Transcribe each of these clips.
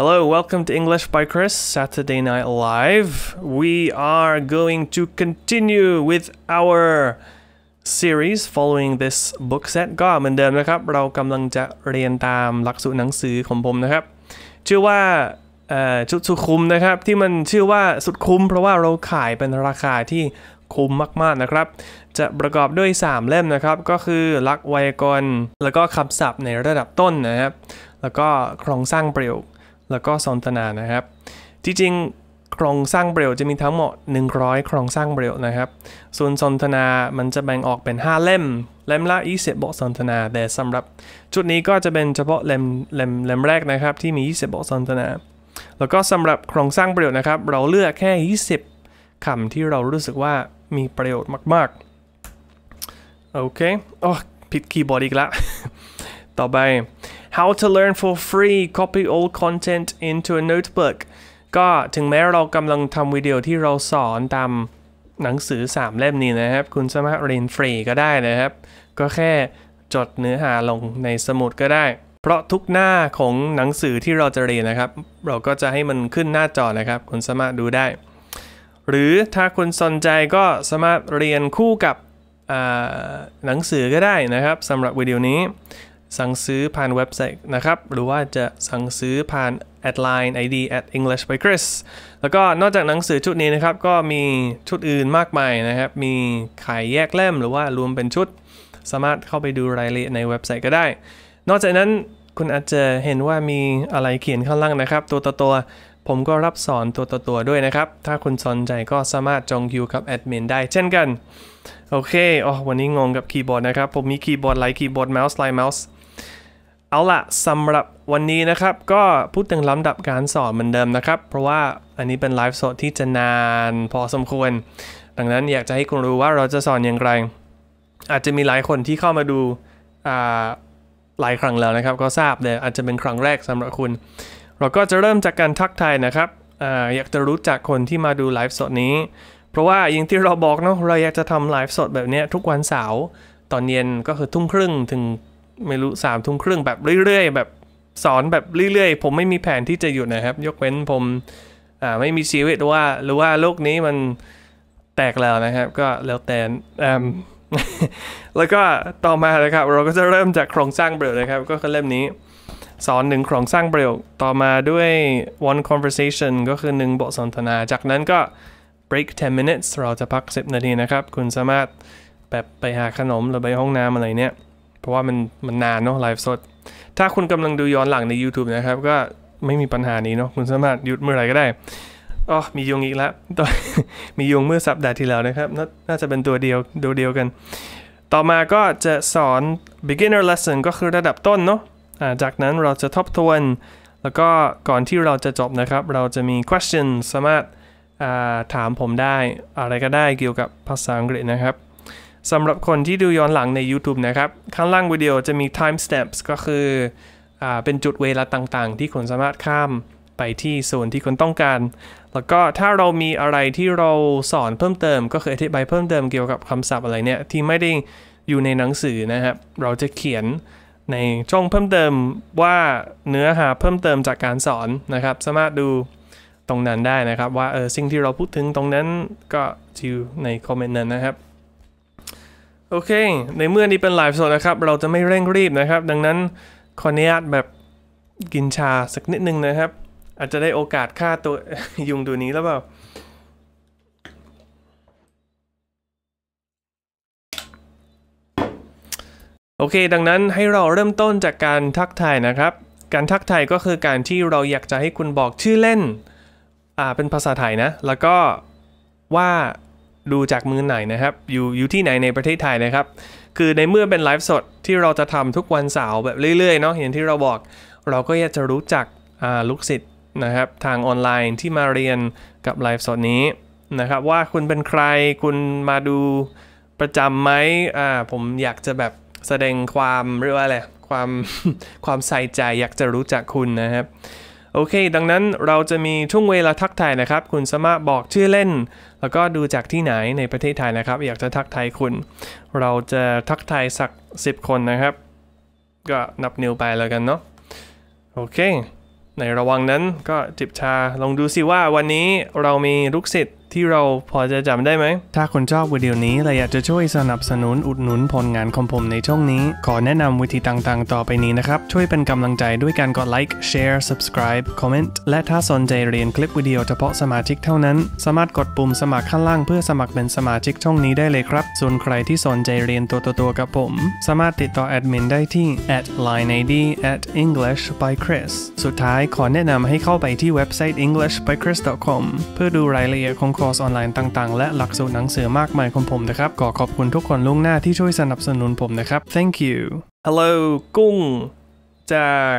Hello, welcome to English by Chris, Saturday Night Live. We are going to continue with our series following this book set ก็เหมือนเดิมนะครับ เรากำลังจะเรียนตามหลักสูตรหนังสือของผมนะครับ ชื่อว่าชุดสุดคุ้มนะครับ ที่มันชื่อว่าสุดคุ้ม เพราะว่าเราขายเป็นราคาที่คุ้มมากๆนะครับ จะประกอบด้วย 3 เล่มนะครับ ก็คือลักไวยากรณ์แล้วก็คำศัพท์ในระดับต้นนะครับ แล้วก็โครงสร้างประโยคแล้วก็สนทนานะครับ จริงๆ โครงสร้างเบรลจะมีทั้งหมด 100โครงสร้างเบรลนะครับ ส่วนสนทนามันจะแบ่งออกเป็น 5 เล่ม เล่มละ 20บทสอนทนา แต่สำหรับจุดนี้ก็จะเป็นเฉพาะเล่มเล่มเล่มแรกนะครับ ที่มี 20บทสอนทนา แล้วก็สำหรับโครงสร้างเบรลนะครับเราเลือกแค่ 20คำที่เรารู้สึกว่ามีประโยชน์มากๆ โอเค อ๋อผิดคีย์บอร์ดอีกแล้วต่อไป how to learn for free copy a l l content into a notebook ก็ถึงแม้เรากำลังทำวิดีโอที่เราสอนตามหนังสือ 3 เล่มนี้นะครับ คุณสามารถเรียนฟรีก็ได้นะครับ ก็แค่จดเนื้อหาลงในสมุดก็ได้ เพราะทุกหน้าของหนังสือที่เราจะเรียนนะครับ เราก็จะให้มันขึ้นหน้าจอนะครับคุณสามารถดูได้ หรือถ้าคุณสนใจก็สามารถเรียนคู่กับหนังสือก็ได้นะครับสำหรับวิดีโอนี้สั่งซื้อผ่านเว็บไซต์นะครับหรือว่าจะสั่งซื้อผ่านแอดไลน์ไอดีแอดอังกฤษไปคริสแล้วก็นอกจากหนังสือชุดนี้นะครับก็มีชุดอื่นมากมายนะครับ มีขายแยกเล่มหรือว่ารวมเป็นชุด สามารถเข้าไปดูรายละเอียดในเว็บไซต์ก็ได้ นอกจากนั้นคุณอาจจะเห็นว่ามีอะไรเขียนข้างล่างนะครับ ตัวต่อตัวผมก็รับสอนตัวต่อตัวด้วยนะครับ ถ้าคุณสนใจก็สามารถจองคิวกับแอดมินได้เช่นกันโอเคอ๋อวันนี้งงกับคีย์บอร์ดนะครับผมมีคีย์บอร์ดไลค์คีย์บอร์ดเมาส์ไลค์เมาส์เอาละสำหรับวันนี้นะครับก็พูดถึงลำดับการสอนเหมือนเดิมนะครับ เพราะว่าอันนี้เป็นไลฟ์สดที่จะนานพอสมควรดังนั้นอยากจะให้คุณรู้ว่าเราจะสอนอย่างไรอาจจะมีหลายคนที่เข้ามาดูหลายครั้งแล้วนะครับ ก็ทราบเลยอาจจะเป็นครั้งแรกสำหรับคุณ เราก็จะเริ่มจากการทักทายนะครับออยากจะรู้จักคนที่มาดูไลฟ์สดนี้เพราะว่าอย่างที่เราบอกเนาะเราอยากจะทำไลฟ์สดแบบนี้ทุกวันเสาร์ตอนเย็นก็คือทุ่มครึ่งถึงไม่รู้สามทุ่มครึ่งแบบเรื่อยๆแบบสอนแบบเรื่อยๆ ผมไม่มีแผนที่จะหยุดนะครับ ยกเว้นผมอ่าไม่มีชีวิตว่าหรือว่าโลกนี้มันแตกแล้วนะครับ ก็แล้วแต่แล้วก็ต่อมานะครับ เราก็จะเริ่มจากโครงสร้างเบรลนะครับ ก็คือเล่มนี้สอนหนึ่งโครงสร้างเปรลยต่อมาด้วย one conversation ก็คือหนึ่งบทสนทนา จากนั้นก็ break 10 minutes เราจะพัก 10 นาทีนะครับคุณสามารถแบบไปหาขนมหรือไปห้องน้ำอะไรเนี่ยราะว่ามันมันนานเนาะไลฟ์สด ถ้าคุณกำลังดูย้อนหลังใน YouTube นะครับ ก็ไม่มีปัญหานี้เนาะคุณสามารถหยุดเมื่อไหร่ก็ได้ อ๋อมียุงอีกแล้วตอนมียุงเมื่อสัปดาห์ที่แล้วนะครับนน่าจะเป็นตัวเดียวดูวเดียวกัน ต่อมาก็จะสอน beginner lesson ก็คือระดับต้นเนาะะจากนั้นเราจะทบทวน แล้วก็ก่อนที่เราจะจบนะครับ เราจะมี question สามารถาถามผมได้อะไรก็ได้เกี่ยวกับภาษาอังกฤษนะครับสำหรับคนที่ดูย้อนหลังใน YouTube นะครับ ข้างล่างวิดีโอจะมี t i m e s t e p s ก็คืออเป็นจุดเวลาต่างๆ ที่คนสามารถข้ามไปที่โซนที่คนต้องการ แล้วก็ถ้าเรามีอะไรที่เราสอนเพิ่มเติมก็คืออธิบายเพิ่มเติมเกี่ยวกับคำศัพท์อะไรเนี่ย ที่ไม่ได้อยู่ในหนังสือนะครับ เราจะเขียนในช่องเพิ่มเติมว่าเนื้อหาเพิ่มเติมจากการสอนนะครับ สามารถดูตรงนั้นได้นะครับ ว่าเออสิ่งที่เราพูดถึงตรงนั้นก็อยู่ในคอมเมนต์นั้นนะครับโอเค ในเมื่อนี้เป็นไลฟ์สดนะครับ เราจะไม่เร่งรีบนะครับ ดังนั้นขออนุญาตแบบกินชาสักนิดนึงนะครับ อาจจะได้โอกาสฆ่าตัวยุงตัวนี้แล้วเปล่า โอเค ดังนั้นให้เราเริ่มต้นจากการทักทายนะครับ การทักทายก็คือการที่เราอยากจะให้คุณบอกชื่อเล่นอ่าเป็นภาษาไทยนะ แล้วก็ว่าดูจากมือไหนนะครับ อยู่อยู่ที่ไหนในประเทศไทยนะครับ คือในเมื่อเป็นไลฟ์สดที่เราจะทำทุกวันเสาร์แบบเรื่อยๆเนาะอย่างที่เราบอก เราก็อยากจะรู้จักลูกศิษย์นะครับทางออนไลน์ที่มาเรียนกับไลฟ์สดนี้นะครับว่าคุณเป็นใครคุณมาดูประจำไหมอ่าผมอยากจะแบบแสดงความเรียกว่าอะไร ความความใส่ใจอยากจะรู้จักคุณนะครับโอเค ดังนั้นเราจะมีช่วงเวลาทักทายนะครับ คุณสามารถบอกชื่อเล่น แล้วก็ดูจากที่ไหนในประเทศไทยนะครับ อยากจะทักทายคุณ เราจะทักทายสัก 10 คนนะครับ ก็นับนิ้วไปแล้วกันเนาะ โอเค ในระหว่างนั้นก็จิบชา ลองดูสิว่าวันนี้เรามีลูกศิษยที่เราพอจะจำได้ไหม ถ้าคนชอบวิดีโอนี้และอยากจะช่วยสนับสนุนอุดหนุนผลงานของผมในช่องนี้ ขอแนะนำวิธีต่างๆ ต่อไปนี้นะครับ ช่วยเป็นกำลังใจด้วยการกดไลค์แชร์ subscribe คอมเมนต์และถ้าสนใจเรียนคลิปวิดีโอเฉพาะสมาชิกเท่านั้น สามารถกดปุ่มสมัครข้างล่างเพื่อสมัครเป็นสมาชิกช่องนี้ได้เลยครับ ส่วนใครที่สนใจเรียนตัวตตัวกับผม สามารถติดต่อแอดมินได้ที่ at line id at english by chris สุดท้ายขอแนะนำให้เข้าไปที่เว็บไซต์ english by chris com เพื่อดูรายละเอียดของคอร์สออนไลน์ต่างๆ และหลักสูตรหนังสือมากมายของผมนะครับก็ขอบคุณทุกคนล่วงหน้าที่ช่วยสนับสนุนผมนะครับ thank you hello กุ้งจาก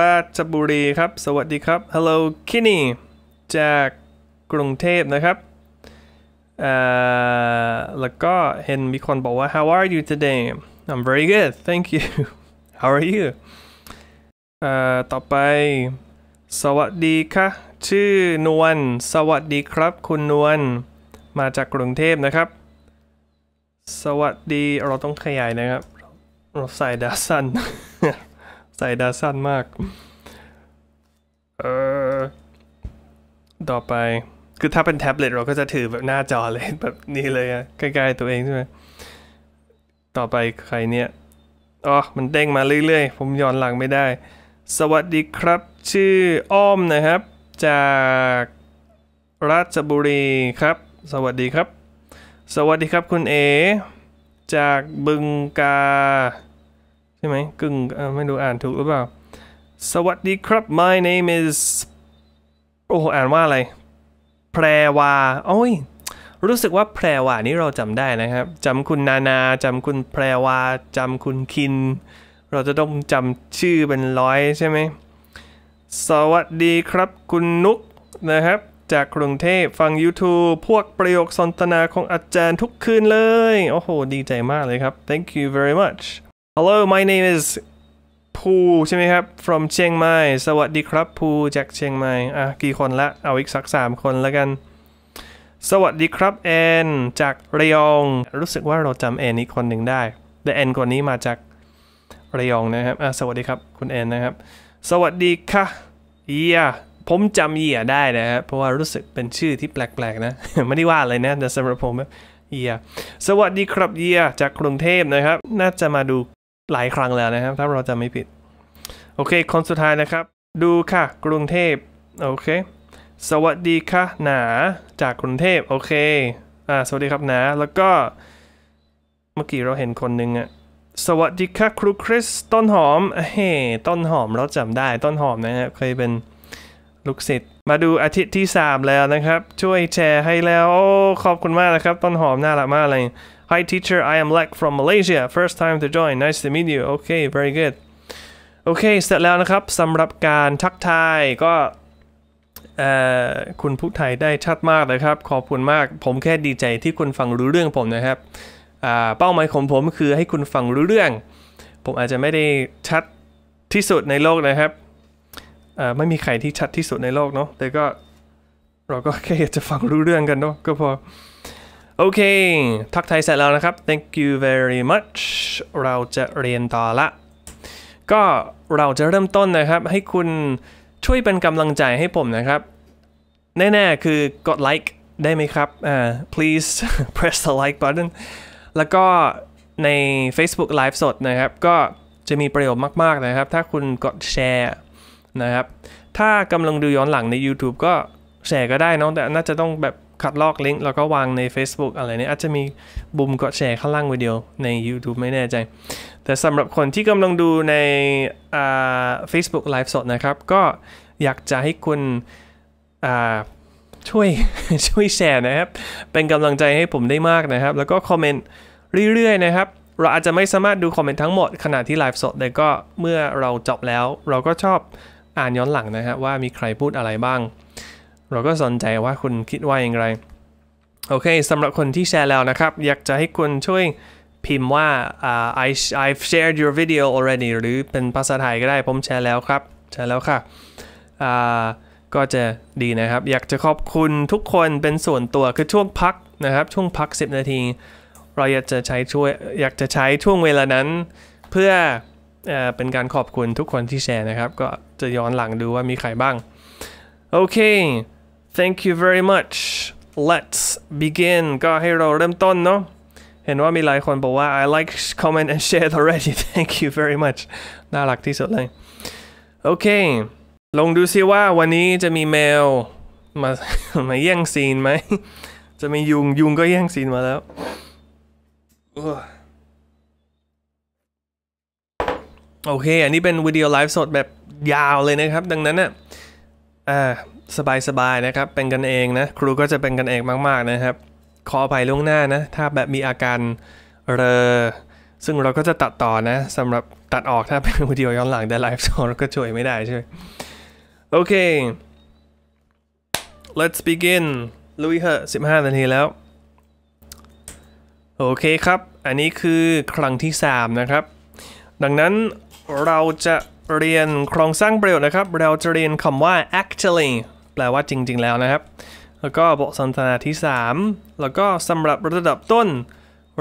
ราชบุรีครับ สวัสดีครับ hello คินี่จากกรุงเทพนะครับ แล้วก็เห็นมีคนบอกว่า how are you today I'm very good thank you how are you ต่อไป สวัสดีค่ะชื่อนวล สวัสดีครับคุณนวล มาจากกรุงเทพนะครับ สวัสดีเราต้องขยายนะครับเราใส่ดาสันใส่ดาสันมาก เออต่อไป คือถ้าเป็นแท็บเล็ตเราก็จะถือแบบหน้าจอเลยแบบนี้เลยอะใกล้ๆตัวเองใช่ไหมต่อไปใครเนี่ยอ๋อ มันเด้งมาเรื่อยๆ ผมย้อนหลังไม่ได้ สวัสดีครับ ชื่ออ้อมนะครับจากราชบุรีครับ สวัสดีครับ สวัสดีครับคุณเอ จากบึงกา ใช่ไหมกึ่งไม่ดูอ่านถูกหรือเปล่า สวัสดีครับ my name is โอ้อ่านว่าอะไรแพรวา โอ้ย รู้สึกว่าแพรวานี่เราจำได้นะครับจำคุณนานาจำคุณแพรวาจำคุณคิน เราจะต้องจำชื่อเป็นร้อยใช่ไหมสวัสดีครับ คุณนุกนะครับจากกรุงเทพฟัง YouTube พวกประโยคสนทนาของอาจารย์ทุกคืนเลย โอ้โห ดีใจมากเลยครับ thank you very much hello my name is ภูใช่ไหมครับ from เชียงใหม่สวัสดีครับภูจากเชียงใหม่อ่ะกี่คนละเอาอีกสักสามคนแล้วกัน สวัสดีครับแอนจากระยอง รู้สึกว่าเราจำแอนนี้คนหนึ่งได้แต่แอนคนนี้มาจากระยองนะครับอ่ะสวัสดีครับคุณแอนนะครับสวัสดีค่ะเอียผมจำเหียได้นะฮะเพราะว่ารู้สึกเป็นชื่อที่แปลกๆนะ ไม่ได้ว่าอะไรนะแต่สำหรับผมเอียสวัสดีครับเอียจากกรุงเทพนะครับ น่าจะมาดูหลายครั้งแล้วนะครับ ถ้าเราจำไม่ผิด โอเค คนสุดท้ายนะครับ ดูค่ะ กรุงเทพโอเค สวัสดีค่ะ หนาจากกรุงเทพโอเคอ่าสวัสดีครับ หนา แล้วก็ เมื่อกี้เราเห็นคนหนึ่งอะสวัสดีค่ะครูคริส ต้นหอมเฮ้ต้นหอมเราจำได้ต้นหอมนะครับเคยเป็นลูกศิษย์มาดูอาทิตย์ที่ 3 แล้วนะครับ ช่วยแชร์ให้แล้ว โอ้ ขอบคุณมากนะครับ ต้นหอมน่ารักมากเลย Hi teacher I am Lek from Malaysia first time to join nice to meet you okay very good โอเคเสร็จแล้วนะครับสำหรับการทักทายก็คุณผู้ไทยได้ชัดมากเลยครับ ขอบคุณมากผมแค่ดีใจที่คุณฟังรู้เรื่องผมนะครับเป้าหมายของผมคือให้คุณฟังรู้เรื่อง ผมอาจจะไม่ได้ชัดที่สุดในโลกนะครับ ไม่มีใครที่ชัดที่สุดในโลกเนาะแต่ก็เราก็แค่อยากจะฟังรู้เรื่องกันเนาะก็พอโอเคทักทายเสร็จแล้วนะครับ thank you very much เราจะเรียนต่อละ ก็เราจะเริ่มต้นนะครับให้คุณช่วยเป็นกำลังใจให้ผมนะครับ แน่ๆคือกดไลค์ได้ไหมครับ please press the like button แล้วก็ใน Facebook Live สดนะครับ ก็จะมีประโยชน์มากๆนะครับ ถ้าคุณกดแชร์นะครับ ถ้ากำลังดูย้อนหลังใน YouTube ก็แชร์ก็ได้น้อง แต่น่าจะต้องแบบคัดลอกลิงก์แล้วก็วางใน Facebook อะไรเนี่ยอาจจะมีบุมกดแชร์ข้างล่างวิดีโอใน YouTube ไม่แน่ใจ แต่สำหรับคนที่กำลังดูใน Facebook Live สดนะครับ ก็อยากจะให้คุณช่วย ช่วยแชร์นะครับเป็นกำลังใจให้ผมได้มากนะครับ แล้วก็คอมเมนต์ เรื่อย ๆ นะครับ เราอาจจะไม่สามารถดูคอมเมนต์ทั้งหมดขณะที่ไลฟ์สดแต่ก็เมื่อเราจบแล้ว เราก็ชอบอ่านย้อนหลังนะฮะว่ามีใครพูดอะไรบ้าง เราก็สนใจว่าคุณคิดว่าอย่างไรโอเคสำหรับคนที่แชร์แล้วนะครับ อยากจะให้คุณช่วยพิมพ์ว่า uh, I I've shared your video already หรือเป็นภาษาไทยก็ได้ผมแชร์แล้วครับแชร์แล้วค่ะ uh, ก็จะดีนะครับอยากจะขอบคุณทุกคนเป็นส่วนตัวคือช่วงพักนะครับ ช่วงพัก 10 นาที เราอยากจะใช้ช่วยอยากจะใช้ช่วงเวลานั้น เพื่อเอเป็นการขอบคุณทุกคนที่แชร์นะครับ ก็จะย้อนหลังดูว่ามีใครบ้าง โอเค thank you very much let's begin ก็ให้เราเริ่มต้นเนาะเห็นว่ามีหลายคนบอกว่า I like comment and share already thank you very much น่ารักที่สุดเลย โอเคลองดูซิว่าวันนี้จะมีแมวมามาแย่งซีนไหม จะมียุงยุงก็แย่งซีนมาแล้วโอเค อันนี้เป็นวิดีโอไลฟ์สดแบบยาวเลยนะครับดังนั้นอ่ะสบาสบายๆนะครับเป็นกันเองนะครูก็จะเป็นกันเองมาก ๆนะครับ ขออภัยล่วงหน้านะถ้าแบบมีอาการเรอซึ่งเราก็จะตัดต่อนะสำหรับตัดออกถ้าเป็นวิดีโอย้อนหลังแต่ไลฟ์สดก็ช่วยไม่ได้ใช่ไหมโอเค let's begin ลุยเหอะ15นาทีแล้ว โอเคครับ อันนี้คือครั้งที่ 3 นะครับ ดังนั้นเราจะเรียนโครงสร้างประโยชน์นะครับ เราจะเรียนคำว่า actually แปลว่าจริงๆแล้วนะครับ แล้วก็บทสนทนาที่ 3 แล้วก็สำหรับระดับต้น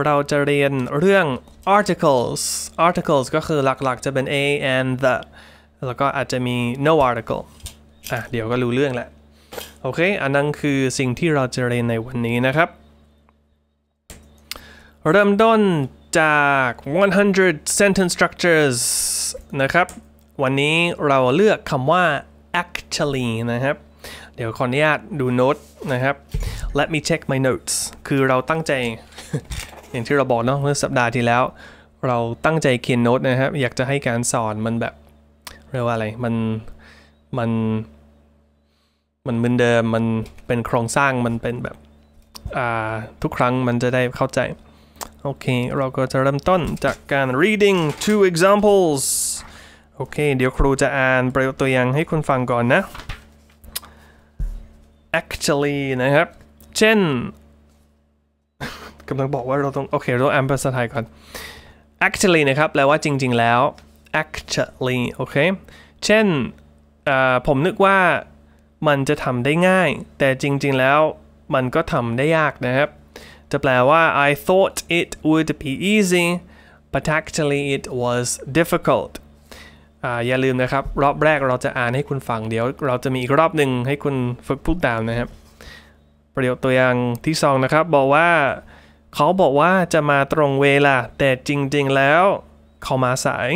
เราจะเรียนเรื่อง articles articles ก็คือหลักๆจะเป็น a and the แล้วก็อาจจะมี no article อ่ะเดี๋ยวก็รู้เรื่องและ โอเคอันนั้นคือสิ่งที่เราจะเรียนในวันนี้นะครับ เริ่มต้นจาก 100 sentence structures นะครับ วันนี้เราเลือกคำว่า actually นะครับ เดี๋ยวขออนุญาตดูโน้ตนะครับ let me check my notes คือเราตั้งใจอย่างที่เราบอกเนาะเมื่อสัปดาห์ที่แล้ว เราตั้งใจเขียนโน้ตนะครับอยากจะให้การสอนมันแบบเรียกว่าอะไรมันมันมันเหมือนเดิม มันเป็นโครงสร้าง มันเป็นแบบทุกครั้งมันจะได้เข้าใจ โอเค เราก็จะเริ่มต้นจากการ reading two examples โอเค เดี๋ยวครูจะอ่านประโยคตัวอย่างให้คุณฟังก่อนนะ actually นะครับ เช่น กำลังบอกว่าเราต้อง โอเค เราต้องอ่านภาษาไทยก่อน actually นะครับแปลว่าจริง ๆแล้ว actually โอเค เช่นผมนึกว่ามันจะทำได้ง่าย แต่จริงๆแล้วมันก็ทำได้ยากนะครับ จะแปลว่า I thought it would be easy but actually it was difficult อย่าลืมนะครับ รอบแรกเราจะอ่านให้คุณฟังเดี๋ยวเราจะมีอีกรอบหนึ่งให้คุณฝึกพูดตามนะครับ ประโยคตัวอย่างที่สองนะครับบอกว่าเขาบอกว่าจะมาตรงเวลา แต่จริงๆแล้วเขามาสาย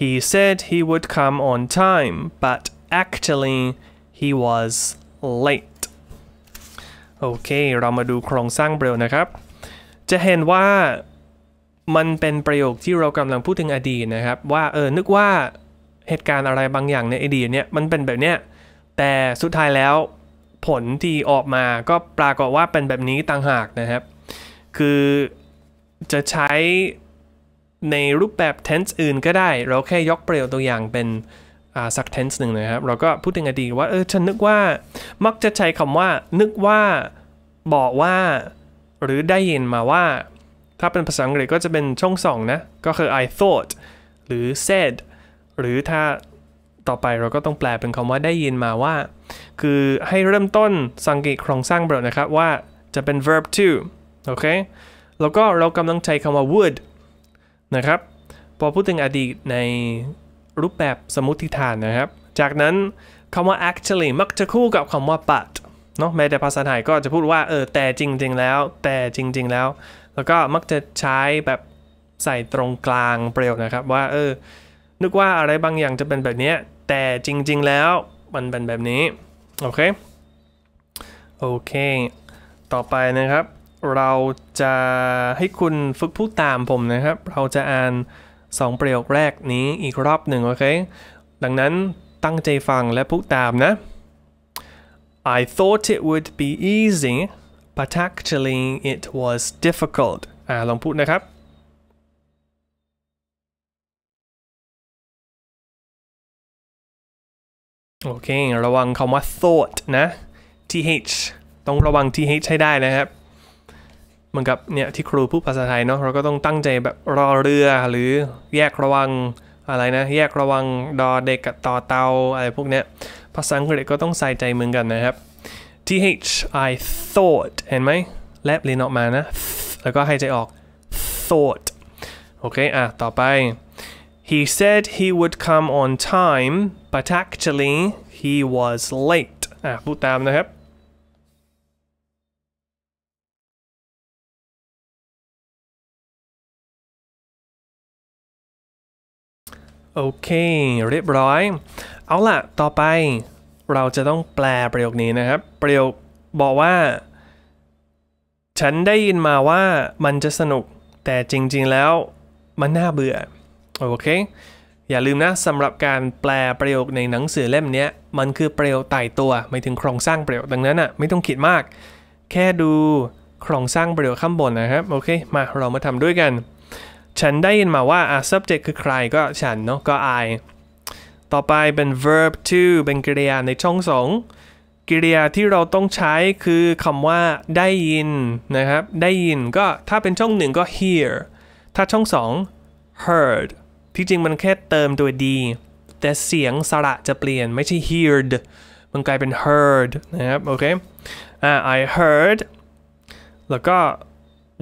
He said he would come on time but actually he was late โอเค เรามาดูโครงสร้างเโยคนะครับ จะเห็นว่ามันเป็นประโยคที่เรากำลังพูดถึงอดีตนะครับ ว่าเออ นึกว่าเหตุการณ์อะไรบางอย่างในอดีตเนี่ยมันเป็นแบบเนี้ย แต่สุดท้ายแล้วผลที่ออกมาก็ปรากฏว่าเป็นแบบนี้ต่างหากนะครับ คือจะใช้ในรูปแบบ tense อื่นก็ได้ เราแค่ยกประโยคตัวอย่างเป็นสัก tense หนึ่งนะครับเราก็พูดถึงอดีตว่า เออฉันนึกว่า มักจะใช้คำว่า นึกว่าบอกว่า หรือได้ยินมาว่า ถ้าเป็นภาษาอังกฤษก็จะเป็นช่องสองนะ ก็คือ I thought หรือ said หรือถ้าต่อไปเราก็ต้องแปลเป็นคำว่าได้ยินมาว่า คือให้เริ่มต้นสังเกตโครงสร้างแบบนะครับว่าจะเป็น verb to โอเคแล้วก็เรากำลังใช้คำว่า would นะครับพอพูดถึงอดีตในรูปแบบสมมติฐานนะครับ จากนั้นคำว่า actually มักจะคู่กับคำว่า but เนาะแม้แต่ภาษาไทยก็จะพูดว่าเออ แต่จริง ๆ แล้ว แต่จริง ๆ แล้ว แล้วก็มักจะใช้แบบใส่ตรงกลางเปรียวนะครับว่าเออ นึกว่าอะไรบางอย่างจะเป็นแบบนี้ แต่จริง ๆ แล้ว มันเป็นแบบนี้โอเคโอเค ต่อไปนะครับ เราจะให้คุณฝึกพูดตามผมนะครับ เราจะอ่าน2ประโยคแรกนี้อีกรอบหนึ่งโอเคดังนั้นตั้งใจฟังและพูดตามนะ I thought it would be easy but actually it was difficult อ่าลองพูดนะครับ โอเค ระวังคำว่า thought นะ th ต้องระวัง th ให้ได้นะครับมือนกับเนี่ยที่ครูพูดภาษาไทยเนาะเราก็ต้องตั้งใจแบบรอเรือ หรือแยกระวังอะไรนะ แยกระวัง ดอเด็กกับต่อเตาอะไรพวกเนี้ย ภาษาอังกฤษก็ต้องใส่ใจเหมือนกันนะครับ th I thought เห็นไหมแลบลิ้นออกมานะแล้วก็ให้ใจออก thought โอเค อ่ะ ต่อไป he said he would come on time but actually he was late อ่ะพูดตามนะครับโอเคเรียบร้อยเอาล่ะต่อไป เราจะต้องแปลประโยคนี้นะครับ ประโยคบอกว่า ฉันได้ยินมาว่ามันจะสนุก แต่จริง ๆแล้วมันน่าเบื่อโอเคอย่าลืมนะสำหรับการแปลประโยคในหนังสือเล่มนี้มันคือประโยคไต่ตัวไม่ถึงโครงสร้างประโยคดังนั้นอ่ะไม่ต้องคิดมาก แค่ดูโครงสร้างประโยคข้างบนนะครับโอเคมาเรามาทำด้วยกันฉันได้ยินมาว่า อ่ะ subject คือใครก็ฉันเนาะก็ I ต่อไปเป็น verb to เป็นกริยาในช่องสองกริยาที่เราต้องใช้คือคำว่าได้ยิน นะครับ ได้ยินก็ ถ้าเป็นช่องหนึ่งก็ hear ถ้าช่องสอง heard ที่จริงมันแค่เติมตัวดี แต่เสียงสระจะเปลี่ยนไม่ใช่ heard มันกลายเป็น heard นะครับ โอเค อ่า I heard แล้วก็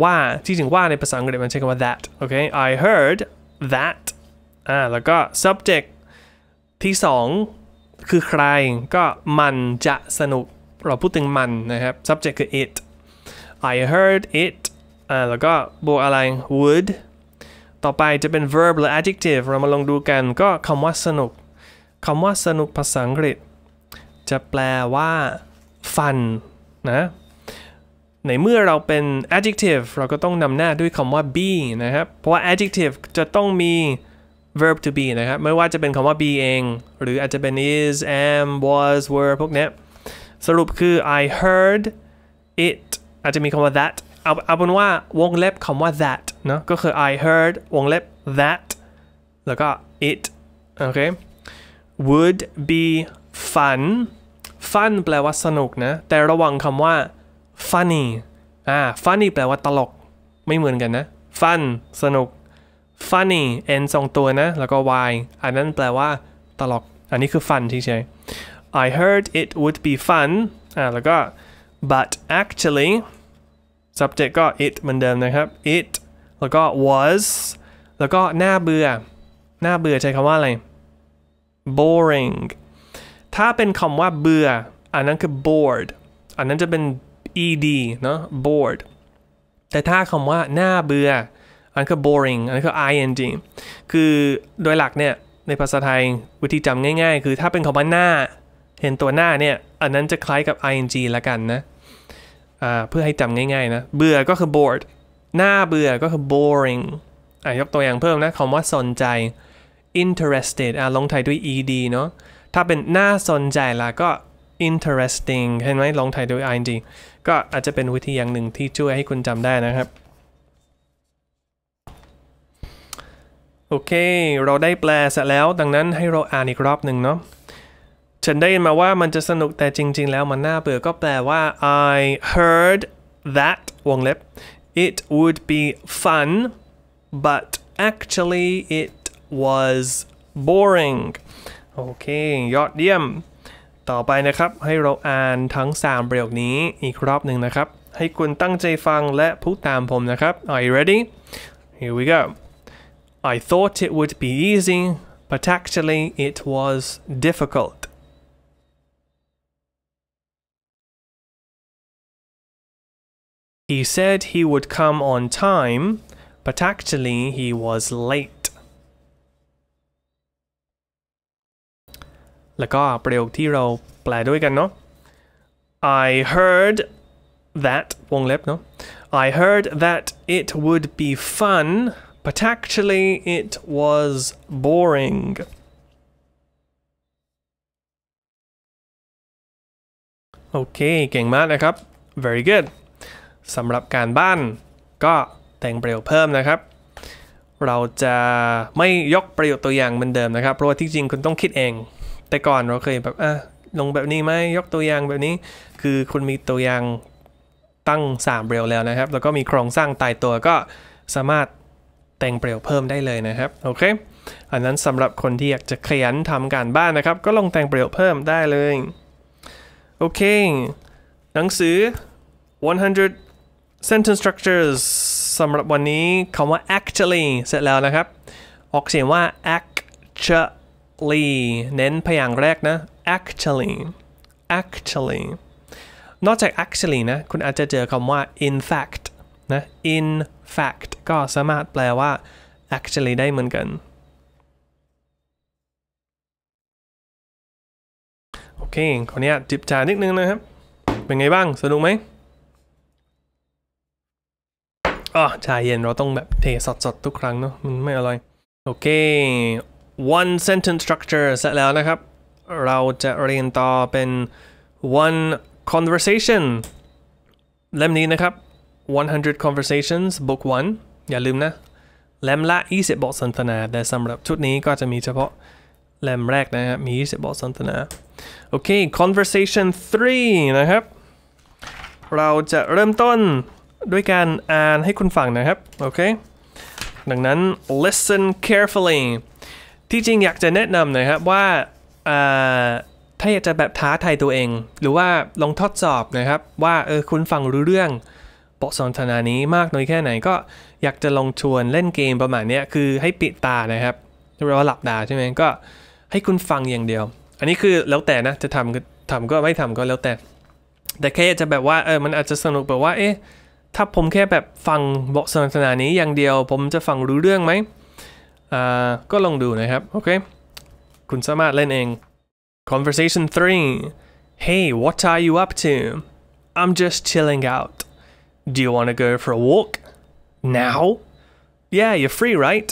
ว่า ที่จริงว่าในภาษาอังกฤษมันใช้คำว่า that โอเค I heard that อ่าแล้วก็ subject ที่ 2 คือใครก็มันจะสนุก เราพูดถึงมันนะครับ subject คือ it I heard it อ่าแล้วก็บวกอะไร would ต่อไปจะเป็น verb หรือ adjective เรามาลองดูกันก็คำว่าสนุก คำว่าสนุกภาษาอังกฤษจะแปลว่า fun นะในเมื่อเราเป็น adjective เราก็ต้องนำหน้าด้วยคำว่า be นะครับ เพราะว่า adjective จะต้องมี verb to be นะครับ ไม่ว่าจะเป็นคำว่า be เอง หรืออาจจะเป็น is am was were พวกนี้สรุปคือ I heard it อาจจะมีคำว่า that เอาเอาเป็นว่าวงเล็บคำว่า that นะก็คือ I heard วงเล็บ that แล้วก็ it โอเค would be fun fun แปลว่าสนุกนะ แต่ระวังคำว่า funny อ่า funny แปลว่าตลก ไม่เหมือนกันนะ fun สนุก funny n สองตัวนะ แล้วก็ y อันนั้นแปลว่าตลก อันนี้คือ fun ที่ใช้ I heard it would be fun อ่าแล้วก็ but actually subject ก็ it เหมือนเดิมนะครับ it แล้วก็ was แล้วก็น่าเบื่อ น่าเบื่อใช้คำว่าอะไร boring ถ้าเป็นคำว่าเบื่อ อันนั้นคือ bored อันนั้นจะเป็น ed เนาะ bored แต่ถ้าคำว่าหน้าเบื่อ อันก็ boring อันก็ ing คือโดยหลักเนี่ยในภาษาไทยวิธีจำง่าย ๆ คือถ้าเป็นคำว่าหน้าเห็นตัวหน้าเนี่ยอันนั้นจะคล้ายกับ ing ละกันนะเพื่อให้จำง่ายๆนะ เบื่อก็คือ bored หน้าเบื่อก็คือ boring อ่ะยกตัวอย่างเพิ่มนะ คำว่าสนใจ interested อ่ะลงไทยด้วย ed เนาะ ถ้าเป็นหน้าสนใจละก็ interesting เห็นไหมลองถ่ายด้วย ing ก็อาจจะเป็นวิธีอย่างหนึ่งที่ช่วยให้คุณจำได้นะครับ โอเค เราได้แปลเสร็จแล้วดังนั้นให้เราอ่านอีกรอบหนึ่งเนาะฉันได้ยินมาว่ามันจะสนุกแต่จริงๆแล้วมันน่าเบื่อก็แปลว่า I heard that วงเล็บ it would be fun but actually it was boring โอเค ยอดเยี่ยมต่อไปนะครับ ให้เราอ่านทั้ง3ประโยคนี้อีกรอบหนึ่งนะครับ ให้คุณตั้งใจฟังและพูดตามผมนะครับ Are you ready? Here we go. I thought it would be easy, but actually it was difficult. He said he would come on time, but actually he was late. แล้วก็ประโยคที่เราแปลด้วยกันเนาะ I heard that วงเล็บเนาะ I heard that it would be fun but actually it was boring โอเค เก่งมากนะครับ very good สำหรับการบ้านก็แต่งประโยคเพิ่มนะครับ เราจะไม่ยกประโยคตัวอย่างเหมือนเดิมนะครับ เพราะว่าที่จริงคุณต้องคิดเองแต่ก่อนเราเคยแบบอ่ะลงแบบนี้ไหมยกตัวอย่างแบบนี้คือคุณมีตัวอย่างตั้ง3เบรลแล้วนะครับ แล้วก็มีโครงสร้างตายตัวก็สามารถแต่งเบรลเพิ่มได้เลยนะครับ โอเค อันนั้นสำหรับคนที่อยากจะเขยนทำการบ้านนะครับ ก็ลงแต่งเบรลเพิ่มได้เลย โอเคหนังสือ 100 sentence structures สำหรับวันนี้คำว่า actually เสร็จแล้วนะครับ ออกเสียงว่า actually actually เน้นพยางค์แรกนะ actually actually นอกจาก actually นะ คุณอาจจะเจอคำว่า in fact นะ in fact ก็สามารถแปลว่า actually ได้เหมือนกัน โอเคคนนี้จิบชานิดนึงนะครับ เป็นไงบ้างสนุกไหมอ๋อชาเย็น เราต้องแบบเทสดๆ ทุกครั้งเนาะมันไม่อร่อย โอเค one sentence structure เสร็จแล้วนะครับ เราจะเรียนต่อเป็น one conversation เล่มนี้นะครับ 100 conversations book One อย่าลืมนะ เล่มละ20บทสนทนา แต่สำหรับชุดนี้ก็จะมีเฉพาะ เล่มแรกนะครับมี20บทสนทนาโอเค conversation 3 นะครับ เราจะเริ่มต้นด้วยการอ่านให้คุณฟังนะครับโอเคดังนั้น listen carefully ที่จริงอยากจะแนะนำนะครับว่าถ้าอยากจะแบบท้าทายตัวเอง หรือว่าลองทดสอบนะครับว่าเออคุณฟังรู้เรื่องบทสนทนานี้มากน้อยแค่ไหนก็อยากจะลองชวนเล่นเกมประมาณนี้คือให้ปิดตานะครับเรียกว่าหลับตาใช่ไหมก็ให้คุณฟังอย่างเดียว อันนี้คือแล้วแต่นะจะทำก็ทำก็ไม่ทำก็แล้วแต่ แต่แค่จะแบบว่าเออมันอาจจะสนุกแบบว่าเอ๊ะถ้าผมแค่แบบฟังบทสนทนานี้อย่างเดียว ผมจะฟังรู้เรื่องไหมก็ลองดูนะครับ conversation 3 hey what are you up to I'm just chilling out do you want to go for a walk now yeah you're free right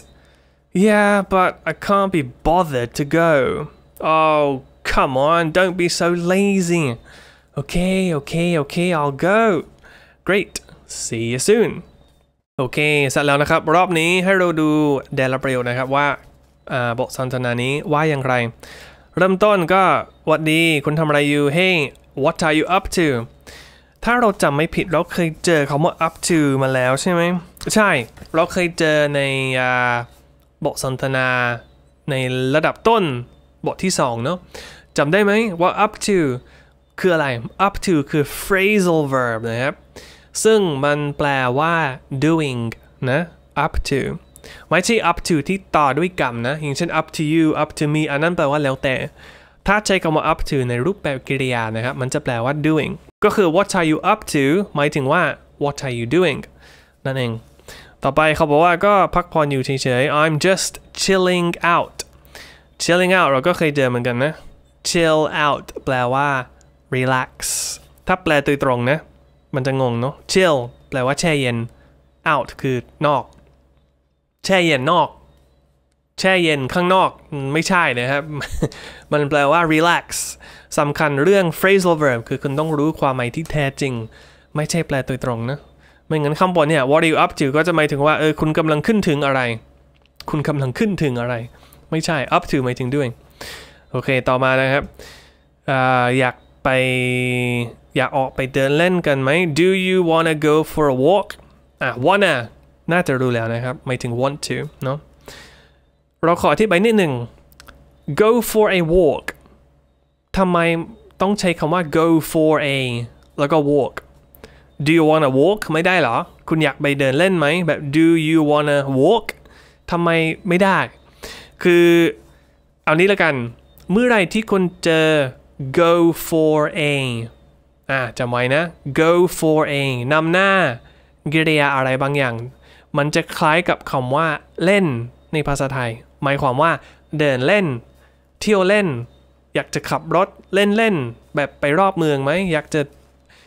yeah but I can't be bothered to go oh come on don't be so lazy okay okay okay I'll go great see you soon โอเคเสร็จแล้วนะครับ รอบนี้ให้เราดูเดลประโยชน์นะครับ ว่าบทสนทนานี้ว่าอย่างไร เริ่มต้นก็วัดดีคุณทำอะไรอยู่เ Hey what are you up to ถ้าเราจำไม่ผิด เราเคยเจอคาว่า up to มาแล้วใช่ไหมใช่ เราเคยเจอในบทสนทนาในระดับต้นบทที่ 2 เนาะจำได้ไหมว่า up to คืออะไร up to คือ phrasal verb นะครับซึ่งมันแปลว่า doing นะ up to ไม่ใช่ up to ที่ต่อด้วยกรรมนะ อย่างเช่น up to you up to me อันนั้นแปลว่าแล้วแต่ ถ้าใช้คำว่า up to ในรูปแบบกริยานะครับ มันจะแปลว่า doing ก็คือ what are you up to หมายถึงว่า what are you doing นั่นเอง ต่อไปเขาบอกว่าก็พักผ่อนอยู่เฉยๆ I'm just chilling out chilling out เราก็เคยเจอเหมือนกันนะ chill out แปลว่า relax ถ้าแปลโดยตรงนะมันจะงงเนาะ chill แปลว่าแช่เย็น out คือนอก แช่เย็น นอก แช่เย็นข้างนอกไม่ใช่นะครับ มันแปลว่า relax สำคัญเรื่อง phrasal verb คือคุณต้องรู้ความหมายที่แท้จริง ไม่ใช่แปลโดยตรงนะไม่งั้นคำบนเนี่ย what are you up to ก็จะหมายถึงว่า เออ คุณกำลังขึ้นถึงอะไร คุณกำลังขึ้นถึงอะไร ไม่ใช่ up to หมายถึงด้วยโอเคต่อมานะครับออยากไปอยากออกไปเดินเล่นกันไหม Do you wanna go for a walk อ่ะ wanna น่าจะรู้แล้วนะครับหมายถึง want to เนาะเราขอที่ไปนิดหนึ่ง go for a walk ทำไมต้องใช้คำว่า go for a แล้วก็ walk do you wanna walk ไม่ได้เหรอ คุณอยากไปเดินเล่นไหมแบบ do you wanna walk ทำไมไม่ได้ คือเอานี้ละกัน เมื่อไรที่คุณเจอ go for a อ่าจำไว้นะ go for เองนำหน้ากิริยาอะไรบางอย่าง มันจะคล้ายกับคำว่าเล่น ในภาษาไทย หมายความว่าเดินเล่น เที่ยวเล่น อยากจะขับรถเล่นเล่นแบบไปรอบเมืองไหมอยากจะ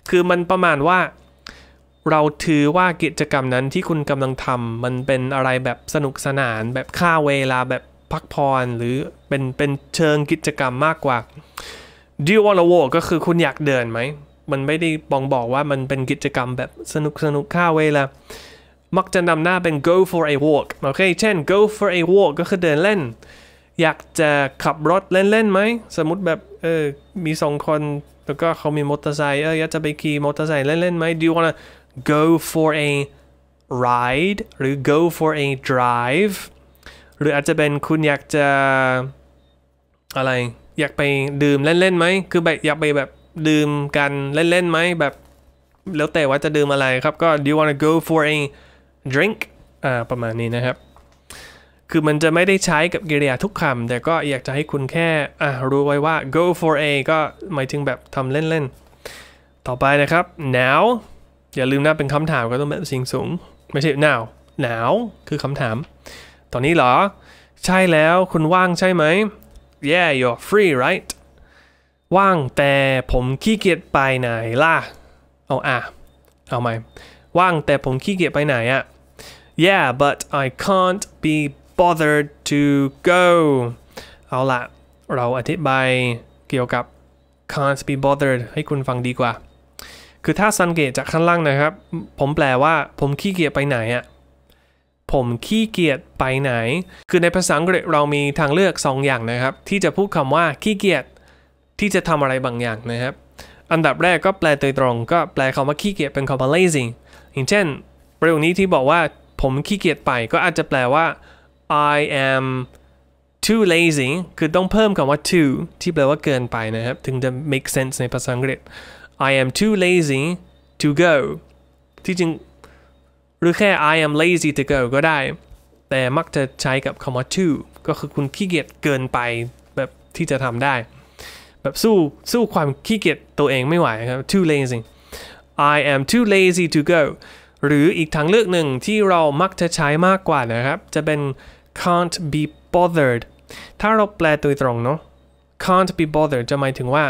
คือมันประมาณว่าเราถือว่ากิจกรรมนั้นที่คุณกำลังทำมันเป็นอะไรแบบสนุกสนานแบบฆ่าเวลาแบบพักผ่อนหรือเป็นเป็นเชิงกิจกรรมมากกว่า do you want to walk ก็คือคุณอยากเดินไหม มันไม่ได้บองบอกว่ามันเป็นกิจกรรมแบบสนุกสนุกข้าวเวลามักจะนำหน้าเป็น go for a walk โอเคเช่น go for a walk ก็คือเดินเล่น อยากจะขับรถเล่นเล่นไหม สมมติแบบ เออ มีสองคน แล้วก็เขามีมอเตอร์ไซค์เออ อยากจะไปขี่มอเตอร์ไซค์เล่นเล่นไหม do you wanna go for a ride หรือ go for a drive หรืออาจจะเป็นคุณอยากจะอะไรอยากไปดื่มเล่นๆไหมคือแบบอยากไปแบบดื่มกันเล่นๆไหม แบบ แล้วแต่ว่าจะดื่มอะไรครับ ก็ do you wanna go for a drink อ่าประมาณนี้นะครับ คือมันจะไม่ได้ใช้กับกริยาทุกคำ แต่ก็อยากจะให้คุณแค่ อ่ารู้ไว้ว่า go for a ก็หมายถึงแบบทำเล่น ๆ ต่อไปนะครับ now อย่าลืมนะเป็นคำถามก็ต้องแบบสิ่งสูง ไม่ใช่ now now คือคำถาม ตอนนี้เหรอ ใช่แล้วคุณว่างใช่ไหม Yeah you're free right ว่าง แต่ผมขี้เกียจไปไหนล่ะ เอาอ่ะ เอาไหมว่างแต่ผมขี้เกียจไปไหนอะ Yeah but I can't be bothered to go เอาละเราอธิบายเกี่ยวกับ can't be bothered ให้คุณฟังดีกว่า คือถ้าสังเกตจากข้างล่างนะครับ ผมแปลว่าผมขี้เกียจไปไหนอะผมขี้เกียจไปไหน คือในภาษาอังกฤษเรามีทางเลือก 2ออย่างนะครับ ที่จะพูดคำว่าขี้เกียจที่จะทำอะไรบางอย่างนะครับ อันดับแรกก็แปลโดยตรงก็แปลคำว่าขี้เกียจเป็นคำว่า lazy อย่างเช่นประโยคนี้ที่บอกว่า ผมขี้เกียจไปก็อาจจะแปลว่า I am too lazy คือต้องเพิ่มคำว่า too ที่แปลว่าเกินไปนะครับ ถึงจะ make sense ในภาษาอังกฤษ I am too lazy to go ที่จริงหรือแค่ I am lazy to go ก็ได้ แต่มักจะใช้กับคำว่า to ก็คือคุณขี้เกียจเกินไปแบบที่จะทำได้ แบบสู้สู้ความขี้เกียจตัวเองไม่ไหวครับ too lazy I am too lazy to go หรืออีกทางเลือกหนึ่งที่เรามักจะใช้มากกว่านะครับ จะเป็น can't be bothered ถ้าเราแปลตัวตรงเนาะ can't be bothered จะหมายถึงว่า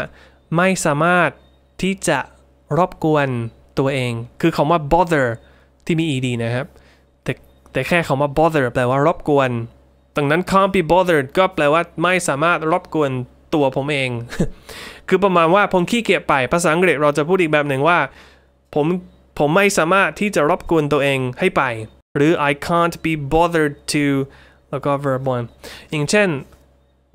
ไม่สามารถที่จะรบกวนตัวเอง คือคำว่า bother ที่มี ed นะครับ แต่แต่แค่คาว่า bother แปลว่ารบกวนดังนั้น can't be bothered ก็แปลว่าไม่สามารถรบกวนตัวผมเอง คือประมาณว่าผมขี้เกียจไป ภาษาอังกฤษเราจะพูดอีกแบบหนึ่งว่า ผมผมไม่สามารถที่จะรบกวนตัวเองให้ไป หรือ I can't be bothered to แล้วก็ verb one อย่างเช่น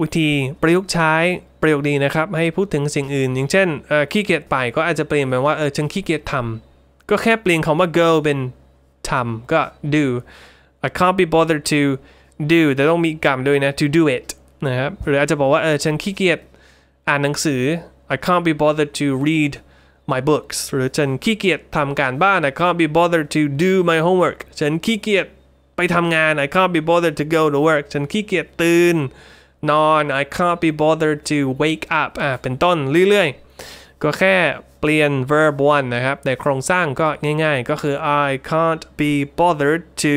วิธีประยุกต์ใช้ประโยคดีนะครับให้พูดถึงสิ่งอื่น อย่างเช่นขี้เกียจไป ก็อาจจะเปลี่ยนเป็นว่าเออฉันขี้เกียจทำก็แค่เปลี่ยนคำว่า go เป็นทำ ก็ do I can't be bothered to do แต่ต้องมีกรรมด้วยนะ to do it นะครับหรืออาจจะบอกว่าเออฉันขี้เกียจอ่านหนังสือ I can't be bothered to read my books หรือฉันขี้เกียจทำการบ้าน I can't be bothered to do my homework ฉันขี้เกียจไปทำงาน I can't be bothered to go to work ฉันขี้เกียจตื่น นอน I can't be bothered to wake up อ่าเป็นต้นเรื่อย ๆ ก็แค่เปลี่ยน verb one นะครับในโครงสร้างก็ง่ายๆ ก็คือ I can't be bothered to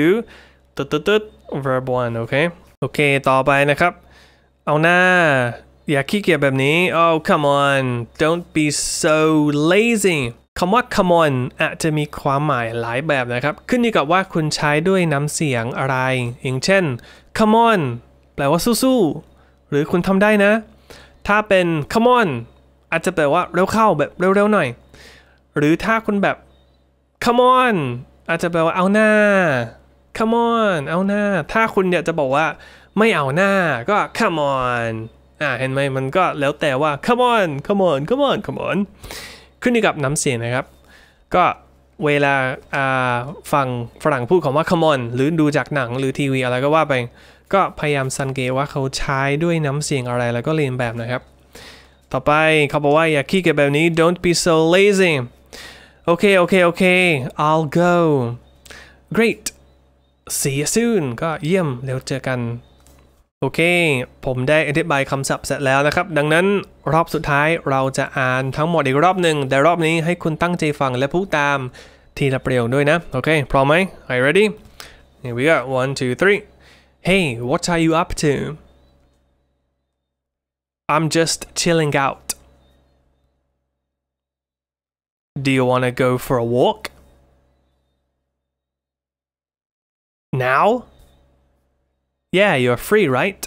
ตึ๊ดตึ๊ด verb one โอเค โอเค ต่อไปนะครับ เอาหน้า อย่าขี้เกียจแบบนี้ oh come on don't be so lazy คำว่า come on อาจจะมีความหมายหลายแบบนะครับ ขึ้นอยู่กับว่าคุณใช้ด้วยน้ำเสียงอะไร อย่างเช่น come on แปลว่าสู้ๆหรือคุณทำได้นะ ถ้าเป็น come on อาจจะแปลว่าเร็วเข้าแบบเร็วๆหน่อย หรือถ้าคุณแบบ come on อาจจะแปลว่าเอาหน้า come on เอาหน้า ถ้าคุณอยากจะบอกว่าไม่เอาหน้าก็ come on อ่าเห็นไหมมันก็แล้วแต่ว่า come on come on come on come on ขึ้นอยู่กับน้ำเสียงนะครับ ก็เวลาฟังฝรั่งพูดคำว่า come on หรือดูจากหนังหรือทีวีอะไรก็ว่าไปก็พยายามสังเกตว่าเขาใช้ด้วยน้ำเสียงอะไรแล้วก็เรียนแบบนะครับ่อไปเขาบอกว่าอย่าขี้เกียจแบบนี้ don't be so lazy โอเคโอเคโอเค I'll go great see you soon ก็เยี่ยมแล้วเจอกันโอเคผมได้อธิบายคำศัพท์เสร็จแล้วนะครับ ดังนั้น รอบสุดท้ายเราจะอ่านทั้งหมดอีกรอบหนึ่งแต่รอบนี้ ให้คุณตั้งใจฟังและพูดตาม ทีละประโยคด้วยนะ โอเคพร้อมไหม Are you ready Here we go one two three Hey what are you up to I'm just chilling out. Do you want to go for a walk? Now? Yeah, you're free, right?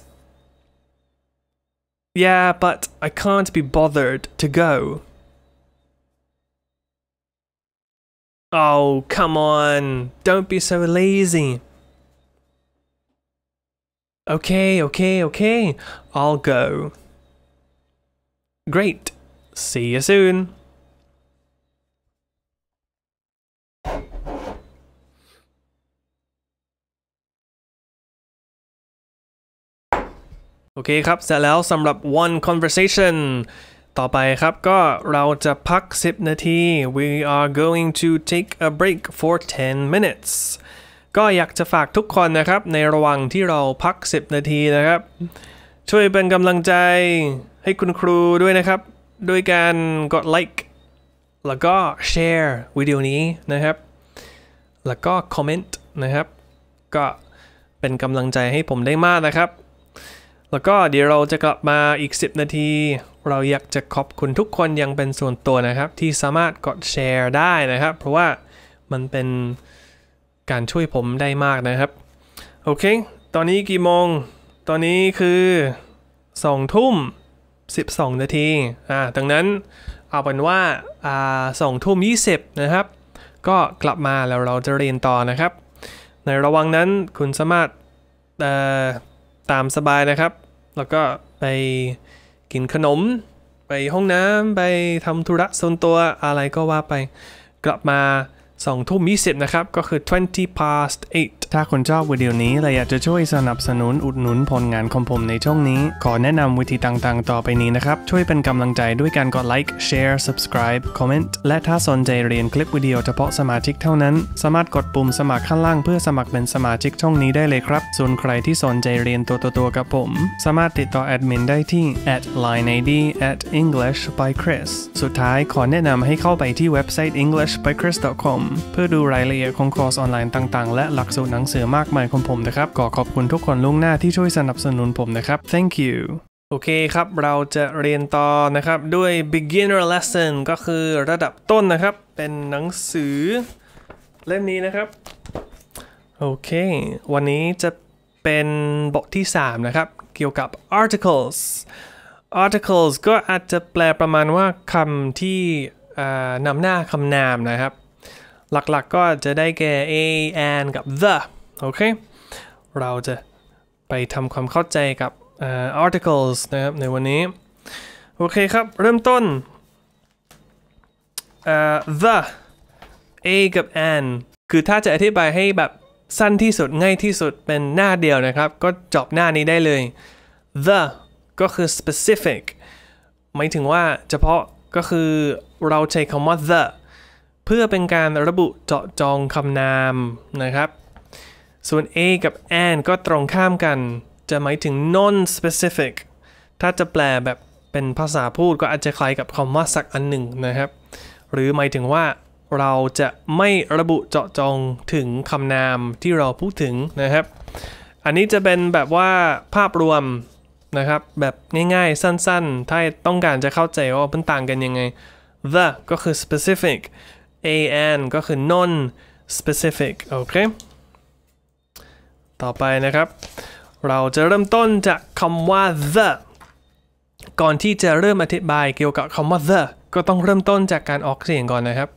Yeah, but I can't be bothered to go. Oh, come on. Don't be so lazy. Okay, okay, okay. I'll go. Great. See you soon. โอเคครับเสร็จแล้วสำหรับ one conversation ต่อไปครับก็เราจะพัก 10 นาที we are going to take a break for 10 minutes ก็อยากจะฝากทุกคนนะครับในระหว่างที่เราพัก 10 นาทีนะครับ ช่วยเป็นกำลังใจให้คุณครูด้วยนะครับ โดยการกดไลค์ แล้วก็แชร์วิดีโอนี้นะครับ แล้วก็คอมเมนต์นะครับ ก็เป็นกำลังใจให้ผมได้มากนะครับ แล้วก็เดี๋ยวเราจะกลับมาอีก 10 นาที เราอยากจะขอบคุณทุกคนยังเป็นส่วนตัวนะครับ ที่สามารถกดแชร์ได้นะครับ เพราะว่ามันเป็นการช่วยผมได้มากนะครับ โอเค ตอนนี้กี่โมง ตอนนี้คือ2ทุ่ม12นาทีอ่าดังนั้นเอาเป็นว่า อ่าสองทุ่มยีนะครับ ก็กลับมาแล้วเราจะเรียนต่อนะครับ ในระหว่างนั้นคุณสามารถตามสบายนะครับ แล้วก็ไปกินขนม ไปห้องน้ำ ไปทำธุระส่วนตัว อะไรก็ว่าไปกลับมาสองทุ่มยีนะครับ ก็คือ 20 past 8ถ้าคุณชอบวิดีโอนี้และอยากจะช่วยสนับสนุนอุดหนุนผลงานของผมในช่องนี้ ขอแนะนำวิธีต่างๆ ต่อไปนี้นะครับ ช่วยเป็นกำลังใจด้วยการกดไลค์ h a r e subscribe comment และถ้าสนใจเรียนคลิปวิดีโอเฉพาะสมาชิกเท่านั้นสามารถกดปุ่มสมัครข้างล่างเพื่อสมัครเป็นสมาชิกช่องนี้ได้เลยครับ ส่วนใครที่สนใจเรียนตัวตัวกับผม สามารถติดต่อแอดมินได้ที่ at @lineid at @english by chris สุดท้ายขอแนะนำให้เข้าไปที่เว็บไซต์ englishbychris.com เพื่อดูรายละเอียดของคอร์สออนไลน์ต่าง ๆ และหลักสูตรนังสือมากมายของผมนะครับก็ขอบคุณทุกคนล่วงหน้าที่ช่วยสนับสนุนผมนะครับ thank you โอเคครับเราจะเรียนต่อนะครับด้วย beginner lesson ก็คือระดับต้นนะครับ เป็นหนังสือ เล่มนี้นะครับ โอเค วันนี้จะเป็นบทที่ 3 นะครับ เกี่ยวกับ articles articles ก็อาจจะแปลประมาณว่าคำที่นำหน้าคำนามนะครับหลักๆกก็จะได้แก่ a and กับ the โอเค เราจะไปทำความเข้าใจกับ uh, articles นะครับในวันนี้ โอเคครับ เริ่มต้น uh, the a กับ a n คือถ้าจะอธิบายให้แบบสั้นที่สุดง่ายที่สุดเป็นหน้าเดียวนะครับ ก็จบหน้านี้ได้เลย the ก็คือ specific หมายถึงว่าเฉพาะก็คือเราใช้คำว่า the เพื่อเป็นการระบุเจาะจองคำนามนะครับ ส่วน a กับ an ก็ตรงข้ามกัน จะหมายถึง non-specific ถ้าจะแปลแบบเป็นภาษาพูดก็อาจจะคล้ายกับคำว่าสักอันหนึ่งนะครับ หรือหมายถึงว่า เราจะไม่ระบุเจาะจงถึงคำนามที่เราพูดถึงนะครับ อันนี้จะเป็นแบบว่าภาพรวมนะครับแบบง่ายๆสั้นๆ ถ้าต้องการจะเข้าใจว่ามันต่างกันยังไง the ก็คือ specific an ก็คือ non specific โอเค ต่อไปนะครับ เราจะเริ่มต้นจากคำว่า the ก่อนที่จะเริ่มอธิบายเกี่ยวกับคำว่า the ก็ต้องเริ่มต้นจากการออกเสียงก่อนนะครับ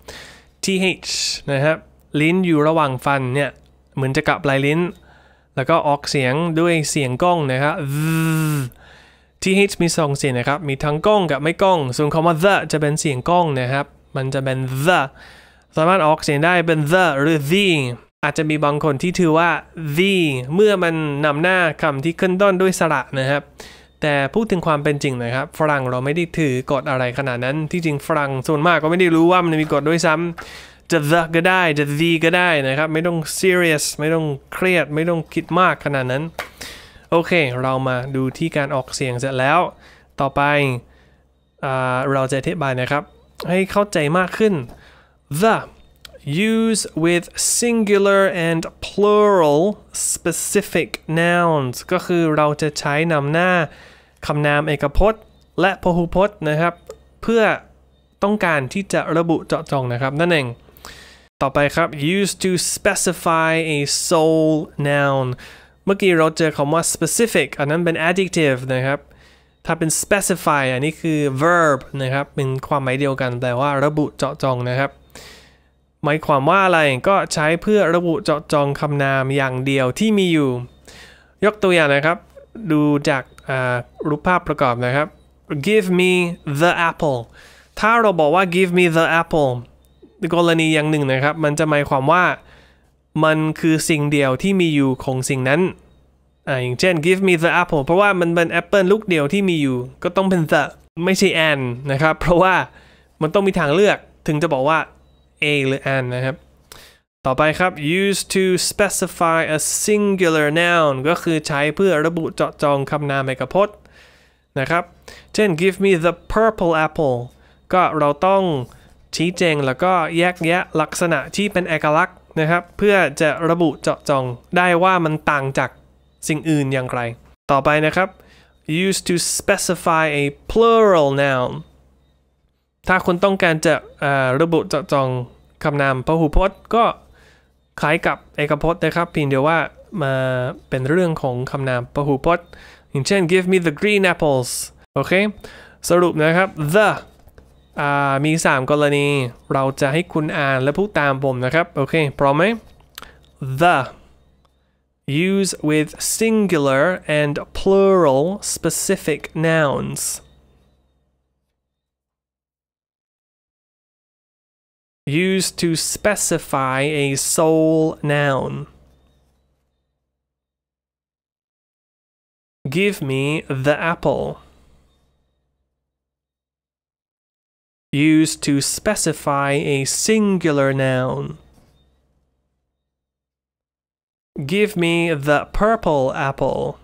th นะครับ ลิ้นอยู่ระหว่างฟันเนี่ย เหมือนจะกลับปลายลิ้น แล้วก็ออกเสียงด้วยเสียงก้องนะครับ th มีสองเสียงนะครับ มีทั้งก้องกับไม่ก้อง ส่วนคำว่า the จะเป็นเสียงก้องนะครับมันจะเป็น the สามารถออกเสียงได้เป็น the หรือ the อาจจะมีบางคนที่ถือว่า the เมื่อมันนำหน้าคำที่ขึ้นต้นด้วยสระนะครับ แต่พูดถึงความเป็นจริงนะครับ ฝรั่งเราไม่ได้ถือกฎอะไรขนาดนั้น ที่จริงฝรั่งส่วนมากก็ไม่ได้รู้ว่ามันมีกฎด้วยซ้ำจะ the ก็ได้ จะ the ก็ได้นะครับ ไม่ต้อง serious ไม่ต้องเครียด ไม่ต้องคิดมากขนาดนั้น โอเค เรามาดูที่การออกเสียงเสร็จแล้ว ต่อไปเราจะอธิบายนะครับให้เข้าใจมากขึ้น the use with singular and plural specific nouns ก็คือเราจะใช้นำหน้าคำนามเอกพจน์และพหูพจน์นะครับ เพื่อต้องการที่จะระบุเจาะจงนะครับนั่นเอง ต่อไปครับ use to specify a sole noun เมื่อกี้เราเจอคำว่า specific อันนั้นเป็น adjective นะครับถ้าเป็น specify อันนี้คือ verb นะครับ เป็นความหมายเดียวกัน แต่ว่าระบุเจาะจงนะครับ หมายความว่าอะไร ก็ใช้เพื่อระบุเจาะจงคำนามอย่างเดียวที่มีอยู่ ยกตัวอย่างนะครับ ดูจากรูปภาพประกอบนะครับ give me the apple ถ้าเราบอกว่า give me the apple กรณีอย่างหนึ่งนะครับ มันจะหมายความว่า มันคือสิ่งเดียวที่มีอยู่ของสิ่งนั้นอ่าอย่างเช่น give me the apple เพราะว่ามันเป็นแอปเปิลลูกเดียวที่มีอยู่ ก็ต้องเป็น the ไม่ใช่ an นะครับ เพราะว่ามันต้องมีทางเลือกถึงจะบอกว่า a หรือ an นะครับ ต่อไปครับ use to specify a singular noun ก็คือใช้เพื่อระบุเจาะจงคำนามเอกพจน์นะครับ เช่น give me the purple apple ก็เราต้องชี้แจงแล้วก็แยกแยะลักษณะที่เป็นเอกลักษณ์นะครับ เพื่อจะระบุเจาะจงได้ว่ามันต่างจากสิ่งอื่นอย่างไร ต่อไปนะครับ used to specify a plural noun ถ้าคนต้องการจะระบุจะจองคำนามพหูพจน์ ก็คล้ายกับเอกพจน์นะครับเพียงเดียวว่ามาเป็นเรื่องของคำนามพหูพจน์อย่างเช่น give me the green apples โอเค สรุปนะครับ the มี3 กรณี เราจะให้คุณอ่านและพูดตามผมนะครับ โอเค พร้อมไหม the Use with singular and plural specific nouns. Used to specify a sole noun. Give me the apple. Used to specify a singular noun. Give me the purple apple.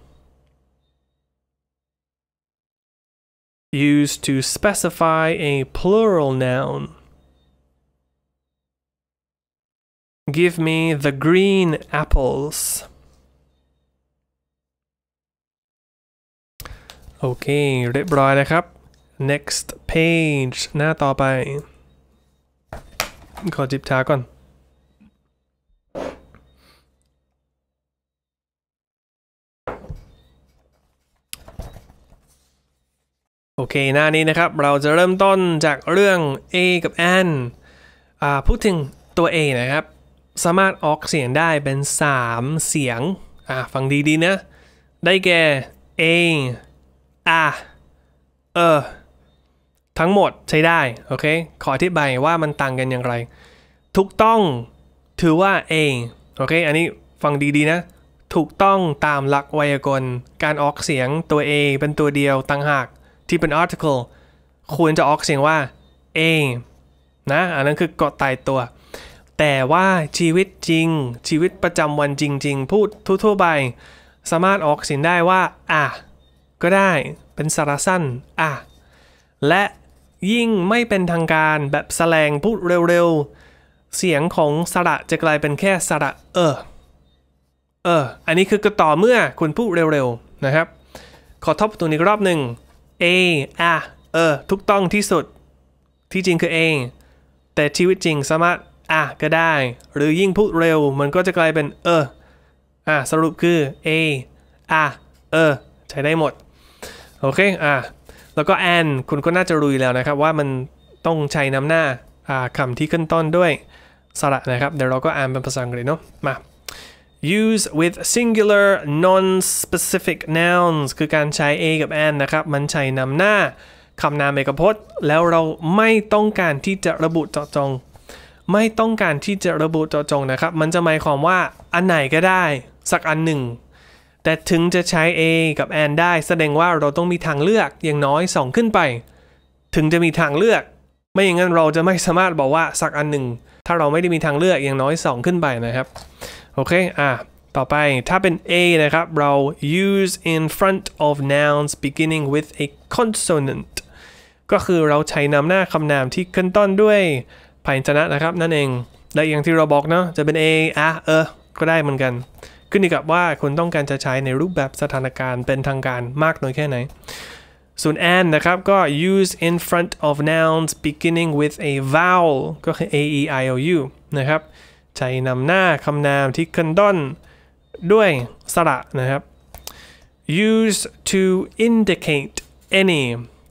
Used to specify a plural noun. Give me the green apples. Okay, next page หน้าต่อไป on. โอเค หน้านี้นะครับ เราจะเริ่มต้นจากเรื่อง A กับ N อ่าพูดถึงตัว A นะครับ สามารถออกเสียงได้เป็น 3 เสียงอ่าฟังดีๆนะ ได้แก่ A อ่เออทั้งหมดใช้ได้ โอเค ขออธิบายว่ามันต่างกันอย่างไร ถูกต้อง ถือว่า A โอเค อันนี้ฟังดีๆนะ ถูกต้องตามหลักไวยากรณ์ การออกเสียงตัว A เป็นตัวเดียวต่างหากที่เป็น article ควรจะออกเสียงว่า a นะอันนั้นคือกาตายตัว แต่ว่าชีวิตจริงชีวิตประจำวันจริงๆ พูดทั่วๆไปสามารถออกเสียงได้ว่าอ่ะก็ได้เป็นสระสั้นอ่ะและยิ่งไม่เป็นทางการแบบแสลงพูดเร็วๆ เสียงของสระจะกลายเป็นแค่สระเออเอออันนี้คือกระต่อเมื่อคุณพูดเร็วๆนะครับ ขอทบตวนอีกรอบหนึ่งเออ่ะเออถูกต้องที่สุดที่จริงคือเองแต่ชีวิตจริงสามารถ อ่ะก็ได้ หรือยิ่งพูดเร็วมันก็จะกลายเป็น เออ อ่ะสรุปคือเออ่ะเออใช้ได้หมด โอเค อ่ะ แล้วก็แ n นคุณก็น่าจะรู้แล้วนะครับว่ามันต้องใช้นำหน้าคำที่ขึ้นต้นด้วยสระนะครับ เดี๋ยวเราก็อ่านเป็นภาษาอังกฤษเนาะ มา use with singular non-specific nouns คือการใช้ a กับ an นะครับ มันใช้นำหน้าคำนามเอกพจน์ แล้วเราไม่ต้องการที่จะระบุเจาะจง ไม่ต้องการที่จะระบุเจาะจงนะครับ มันจะหมายความว่าอันไหนก็ได้ สักอันหนึ่ง แต่ถึงจะใช้ a กับ an ได้ แสดงว่าเราต้องมีทางเลือก อย่างน้อย 2 ขึ้นไป ถึงจะมีทางเลือก ไม่อย่างนั้น เราจะไม่สามารถบอกว่าสักอันหนึ่งถ้าเราไม่ได้มีทางเลือกอย่างน้อย 2 ขึ้นไปนะครับ โอเค อ่ะ ต่อไปถ้าเป็น a นะครับเรา use in front of nouns beginning with a consonant ก็คือเราใช้นำหน้าคำนามที่ขึ้นต้นด้วยพยัญชนะนะครับ นั่นเอง และอย่างที่เราบอกเนาะจะเป็น a อ่ะ เออ ก็ได้เหมือนกัน ขึ้นอยู่กับว่าคุณต้องการจะใช้ในรูปแบบสถานการณ์เป็นทางการมากน้อยแค่ไหนส่วน a n นะครับก็ use in front of nouns beginning with a vowel ก็คือ a e i o u นะครับใช้นำหน้าคำนามที่ขึ้นต้นด้วยสระนะครับ use to indicate any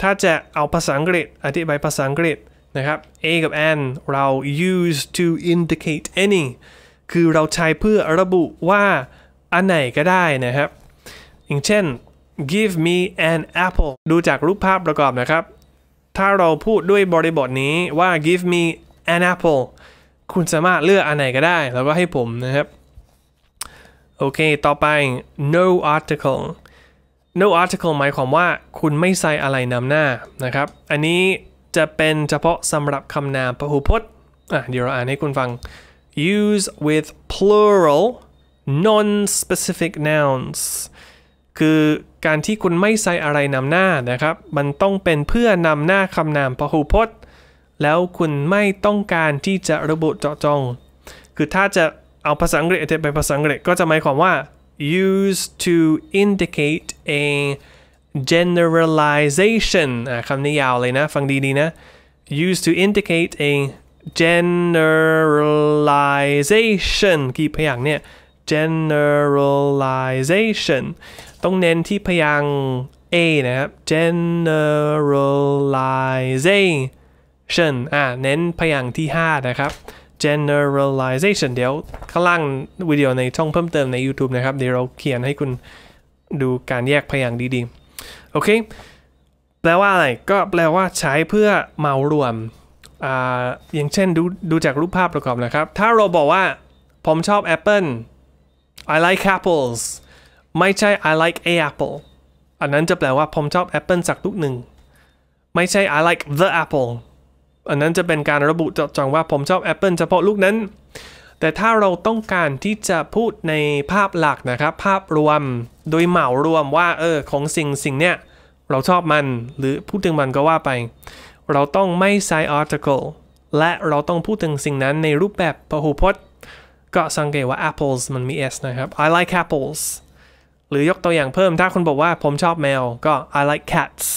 ถ้าจะเอาภาษาอังกฤษอธิบายภาษาอังกฤษนะครับ a กับ a n เรา use to indicate any คือเราใช้เพื่อระบุว่าอันไหนก็ได้นะครับ อย่างเช่น give me an apple ดูจากรูปภาพประกอบนะครับ ถ้าเราพูดด้วยบริบทนี้ว่า give me an apple คุณสามารถเลือกอันไหนก็ได้แล้วก็ให้ผมนะครับ โอเค ต่อไป no article no article หมายความว่าคุณไม่ใส่อะไรนำหน้านะครับ อันนี้จะเป็นเฉพาะสำหรับคำนามพหูพจน์อ่ะ เดี๋ยวเราอ่านให้คุณฟัง use with plural non-specific nouns คือการที่คุณไม่ใส่อะไรนำหน้านะครับ มันต้องเป็นเพื่อนำหน้าคำนามพหูพจน์ แล้วคุณไม่ต้องการที่จะระบุเจาะจง คือถ้าจะเอาภาษาอังกฤษเป็นภาษาอังกฤษก็จะหมายความว่า u s e to indicate a generalization คำนี้ยาวเลยนะฟังดีๆนะ u s e to indicate a generalization กี่พยางเนี่ย generalization ต้องเน้นที่พยางค์ a นะครับ generalization อ่าเน้นพยางค์ที่ 5 นะครับ generalization เดี๋ยวข้างล่างวิดีโอในช่องเพิ่มเติมใน YouTube นะครับ เดี๋ยวเราเขียนให้คุณดูการแยกพยางค์ดี ๆ โอเค แปลว่าอะไร ก็แปลว่าใช้เพื่อเมารวมอ่าอย่างเช่นดูดูจากรูปภาพประกอบนะครับ ถ้าเราบอกว่า ผมชอบแอปเปิล I like apples ไม่ใช่ I like a apple อันนั้นจะแปลว่าผมชอบแอปเปิลสักลูกหนึ่ง ไม่ใช่ I like the apple อันนั้นจะเป็นการระบุเจาะจงว่าผมชอบแอปเปิลเฉพาะลูกนั้น แต่ถ้าเราต้องการที่จะพูดในภาพหลักนะครับภาพรวมโดยเหมารวมว่าเออของสิ่งสิ่งเนี้ยเราชอบมันหรือพูดถึงมันก็ว่าไปเราต้องไม่ใช้ article และเราต้องพูดถึงสิ่งนั้นในรูปแบบพหูพจน์ ก็สังเกตว่า apples มันมี s นะครับ I like apples หรือยกตัวอย่างเพิ่มถ้าคุณบอกว่าผมชอบแมว ก็ I like cats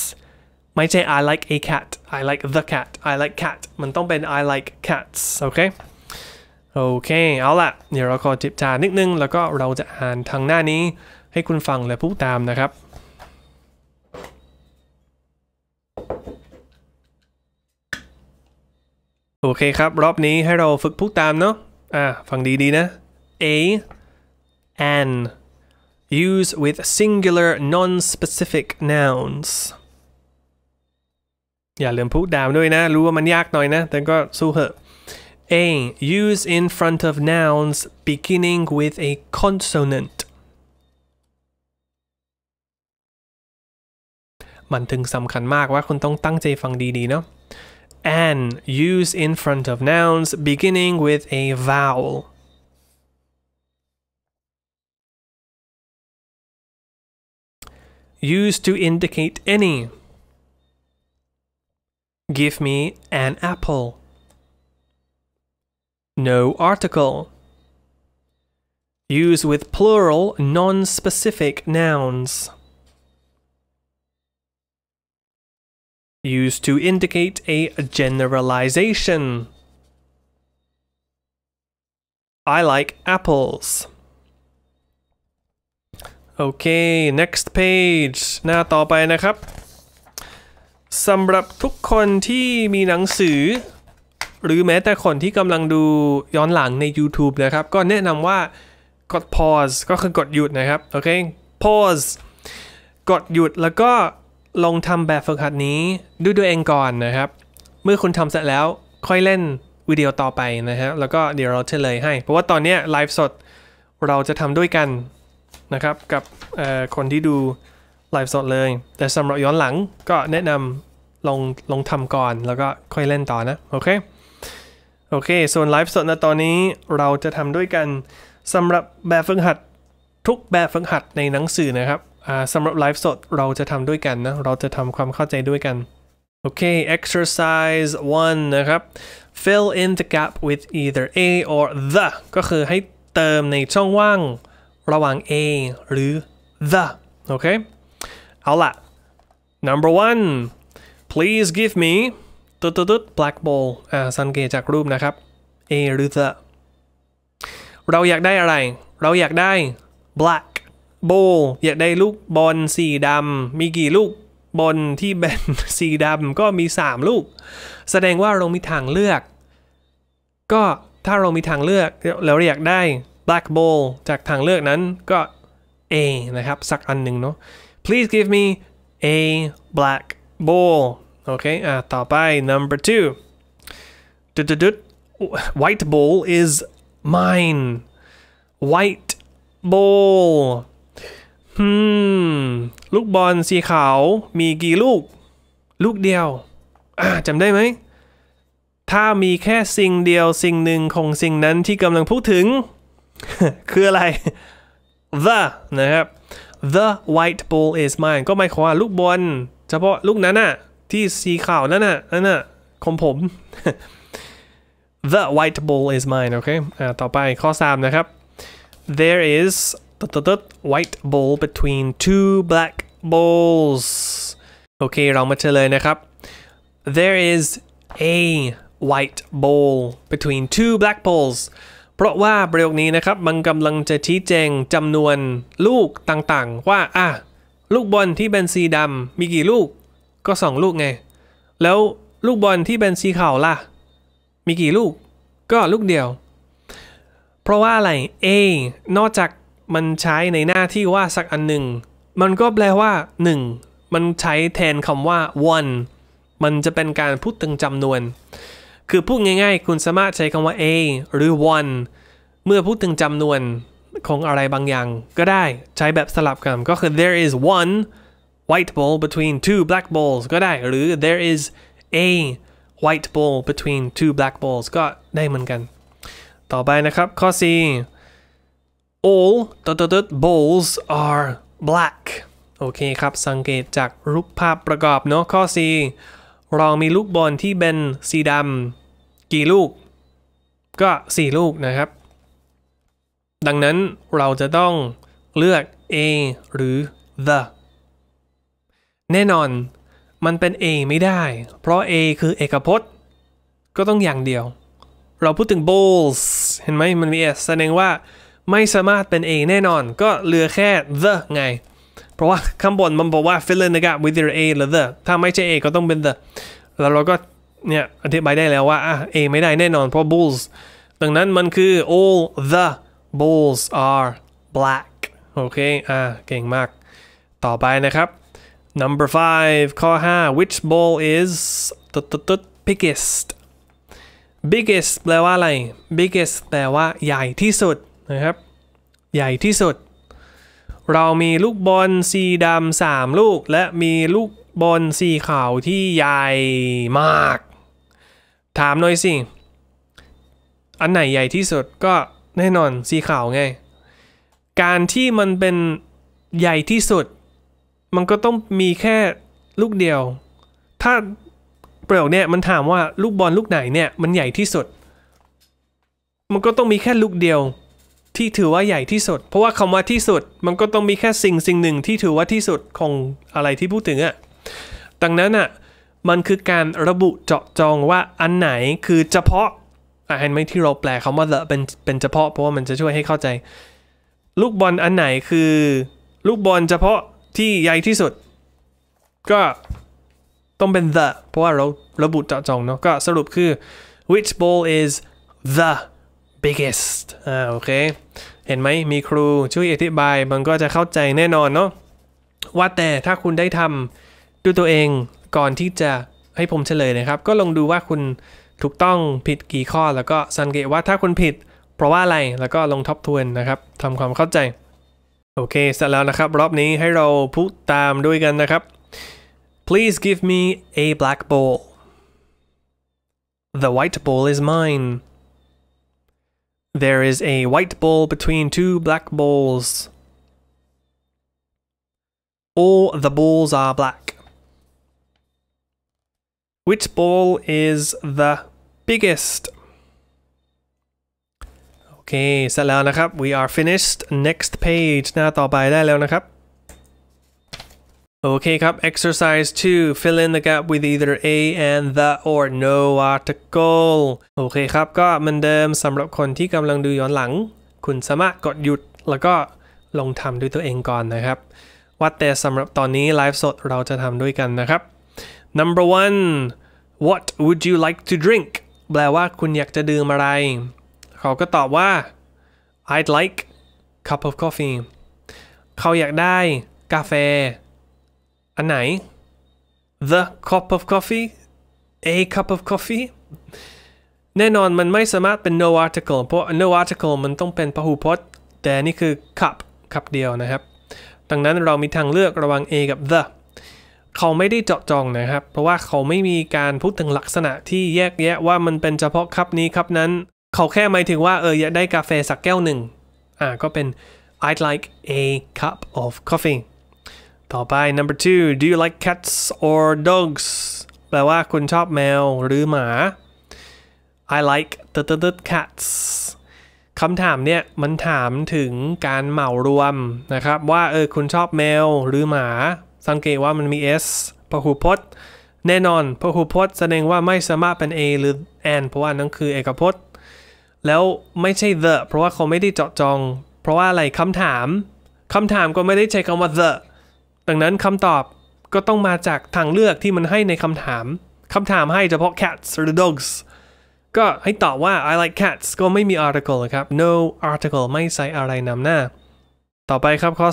ไม่ใช่ I like a cat I like the cat I like cat มันต้องเป็น I like cats โอเค โอเค เอาละเดี๋ยวเราขอจิบชานิดนึง แล้วก็เราจะอ่านทางหน้านี้ให้คุณฟังและพูดตามนะครับ โอเคครับ รอบนี้ให้เราฝึกพูดตามเนาะอ่าฟังดี ๆ นะ a an Use with singular non-specific nouns. อย่าลืมพูดดาวด้วยนะรู้ว่ามันยากหน่อยนะแต่ก็สู้เถอะ A use in front of nouns beginning with a consonant มันถึงสำคัญมากว่าคุณต้องตั้งใจฟังดีๆเนาะ and use in front of nouns beginning with a vowel used to indicate any. Give me an apple. No article. Use with plural non-specific nouns. Used to indicate a generalization. I like apples. โอเค next page หน้าต่อไปนะครับสำหรับทุกคนที่มีหนังสือ หรือแม้แต่คนที่กำลังดูย้อนหลังใน YouTube นะครับ ก็แนะนำว่ากด pause ก็คือกดหยุดนะครับ โอเค pause กดหยุดแล้วก็ลองทำแบบฝึกหัดนี้ ด้วยตัวเองก่อนนะครับ เมื่อคุณทำเสร็จแล้วค่อยเล่นวิดีโอต่อไปนะฮะแล้วก็เดี๋ยวเราเฉลยให้ เพราะว่าตอนนี้ไลฟ์สดเราจะทำด้วยกันนะครับกับคนที่ดูไลฟ์สดเลย แต่สำหรับย้อนหลังก็แนะนำลองลองทำก่อนแล้วก็ค่อยเล่นต่อนะ โอเค โอเค ส่วนไลฟ์สดนะตอนนี้เราจะทำด้วยกันสำหรับแบบฝึกหัดทุกแบบฝึกหัดในหนังสือนะครับสำหรับไลฟ์สดเราจะทำด้วยกันนะ เราจะทำความเข้าใจด้วยกัน โอเค exercise one นะครับ fill in the gap with either a or the ก็คือให้เติมในช่องว่างระหว่าง a หรือ the โอเค เอาละ number one please give me ตุ๊ดตุ๊ด black ball อ่าสังเกตจากรูปนะครับ a หรือ the เราอยากได้อะไร เราอยากได้ black ball อยากได้ลูกบอลสีดำ มีกี่ลูกบอลที่เป็นสีดำ ก็มี 3 ลูก แสดงว่าเรามีทางเลือก ก็ ถ้าเรามีทางเลือกเราอยากได้ black ball จากทางเลือกนั้นก็ A นะครับ สักอันหนึ่งเนาะ please give me a black ball โอเคต่อไป number two ดดด white ball is mine white ball hmm ลูกบอลสีขาวมีกี่ลูก ลูกเดียว จำได้ไหม ถ้ามีแค่สิ่งเดียวสิ่งหนึ่งของสิ่งนั้นที่กำลังพูดถึงคืออะไร the นะครับ the white ball is mine ก็หมายความว่าลูกบอลเฉพาะลูกนั้นน่ะที่สีขาวนั่นน่ะนั่นน่ะของผม the white ball is mine โอเคอ่า ต่อไปข้อ3นะครับ there is the white ball between two black balls โอเคเรามาเฉลยนะครับ there is a white ball between two black balls เพราะว่าประโยคนี้นะครับมันกำลังจะชี้แจงจำนวน ลูกต่างๆ ว่าอ่ะลูกบอลที่เป็นสีดำมีกี่ลูก ก็สองลูกไง แล้วลูกบอลที่เป็นสีขาวล่ะมีกี่ลูก ก็ลูกเดียว เพราะว่าอะไร A นอกจากมันใช้ในหน้าที่ว่าสักอันหนึ่ง มันก็แปลว่า 1 มันใช้แทนคำว่า one มันจะเป็นการพูดถึงจำนวนคือพูดง่ายๆ คุณสามารถใช้คำว่า a หรือ one เมื่อพูดถึงจำนวนของอะไรบางอย่าง ก็ได้ใช้แบบสลับกัน ก็คือ there is one white ball between two black balls ก็ได้หรือ there is a white ball between two black balls ก็ได้เหมือนกัน ต่อไปนะครับข้อ C all balls are black โอเคครับ สังเกตจากรูปภาพประกอบเนาะข้อ C เรามีลูกบอลที่เป็นสีดำกี่ลูกก็ 4 ลูกนะครับ ดังนั้นเราจะต้องเลือก a หรือ the แน่นอนมันเป็น a ไม่ได้ เพราะ a คือเอกพจน์ ก็ต้องอย่างเดียว เราพูดถึง bowls เห็นไหมมันมี s แสดงว่าไม่สามารถเป็น a แน่นอนก็เหลือแค่ the ไง เพราะว่าคำบนมันบอกว่า fill in the gap with your a หรือ the ถ้าไม่ใช่ a ก็ต้องเป็น the แล้วเราก็เนี่ยอธิบายได้แล้วว่าอ่ะ A ไม่ได้แน่นอนเพราะ bulls ดังนั้นมันคือ all the bulls are black โอเคอ่ะเก่งมาก ต่อไปนะครับ number five ข้อ 5 which bull is ตุ๊ดตุ๊ดตุ๊ด biggest biggest แปลว่าอะไร biggest แปลว่าใหญ่ที่สุดนะครับใหญ่ที่สุด เรามีลูกบอลสีดำสามลูก และมีลูกบอลสีขาวที่ใหญ่มากถามหน่อยสิ อันไหนใหญ่ที่สุดก็แน่นอนสีขาวไง การที่มันเป็นใหญ่ที่สุด มันก็ต้องมีแค่ลูกเดียว ถ้าเประโเนี่ยมันถามว่าลูกบอลลูกไหนเนี่ยมันใหญ่ที่สุด มันก็ต้องมีแค่ลูกเดียวที่ถือว่าใหญ่ที่สุด เพราะ ว่าคำว่าที่สุดมันก็ต้องมีแค่สิ่งสิ่งหนึ่งที่ถือว่าที่สุดของอะไรที่พูดถึงอะดังนั้นอ่ะมันคือการระบุเจาะจองว่าอันไหนคือเฉพาะเห็นไหมที่เราแปลคำว่า the เป็นเป็นเฉพาะเพราะว่ามันจะช่วยให้เข้าใจ ลูกบอลอันไหนคือลูกบอลเฉพาะที่ใหญ่ที่สุด ก็ต้องเป็น the เพราะว่าเราระบุเจาะจงเนาะก็สรุปคือ which ball is the biggest อ่าโอเค เห็นไหมมีครูช่วยอธิบายมันก็จะเข้าใจแน่นอนเนาะว่าแต่ถ้าคุณได้ทำด้วยตัวเองก่อนที่จะให้ผมเฉลยนะครับ ก็ลองดูว่าคุณถูกต้องผิดกี่ข้อแล้วก็สังเกตว่าถ้าคุณผิด เพราะว่าอะไรแล้วก็ลงทบทวนนะครับทำความเข้าใจโอเคเสร็จแล้วนะครับรอบนี้ให้เราพูดตามด้วยกันนะครับ please give me a black ball the white ball is mine there is a white ball between two black balls all the balls are black Which ball is the biggest? Okay เสร็จแล้วนะครับ we are finished next page หน้าต่อไปได้แล้วนะครับ Okay ครับ exercise 2 fill in the gap with either a and the or no article โอเคครับ ก็เหมือนเดิมสำหรับคนที่กำลังดูย้อนหลัง คุณสามารถกดหยุด แล้วก็ลงทำด้วยตัวเองก่อนนะครับ ว่าแต่สำหรับตอนนี้ ไลฟ์สดเราจะทำด้วยกันนะครับ number one what would you like to drink แปลว่าคุณอยากจะดื่มอะไร เขาก็ตอบว่า I'd like cup of coffee เขาอยากได้กาแฟ อันไหน the cup of coffee a cup of coffee แน่นอนมันไม่สามารถเป็น no article เพราะ no article มันต้องเป็นพหูพจน์ แต่นี่คือ cup cup เดียวนะครับ ดังนั้นเรามีทางเลือกระหว่าง a กับ the เขาไม่ได้เจาะจงนะครับ เพราะว่าเขาไม่มีการพูดถึงลักษณะที่แยกแยะว่ามันเป็นเฉพาะคัพนี้คัพนั้น เขาแค่หมายถึงว่าเอออยากได้กาแฟสักแก้วหนึ่งอ่าก็เป็น I'd like a cup of coffee ต่อไป number two do you like cats or dogs แปลว่าคุณชอบแมวหรือหมา I like the the the cats คำถามเนี่ยมันถามถึงการเหมารวมนะครับ ว่าเออคุณชอบแมวหรือหมาสังเกตว่ามันมี s พหูพจน์แน่นอนพหูพจน์แสดงว่าไม่สามารถเป็น a หรือ an เพราะว่านั่นคือ เอกพจน์ แล้วไม่ใช่ the เพราะว่าเขาไม่ได้เจาะจงเพราะว่าอะไรคำถามคำถามก็ไม่ได้ใช้คำว่า the ดังนั้นคำตอบก็ต้องมาจากทางเลือกที่มันให้ในคำถามคำถามให้เฉพาะ cats หรือ dogs ก็ให้ตอบว่า I like cats ก็ไม่มี article ครับ no article ไม่ใส่อะไรนำหน้าต่อไปครับข้อ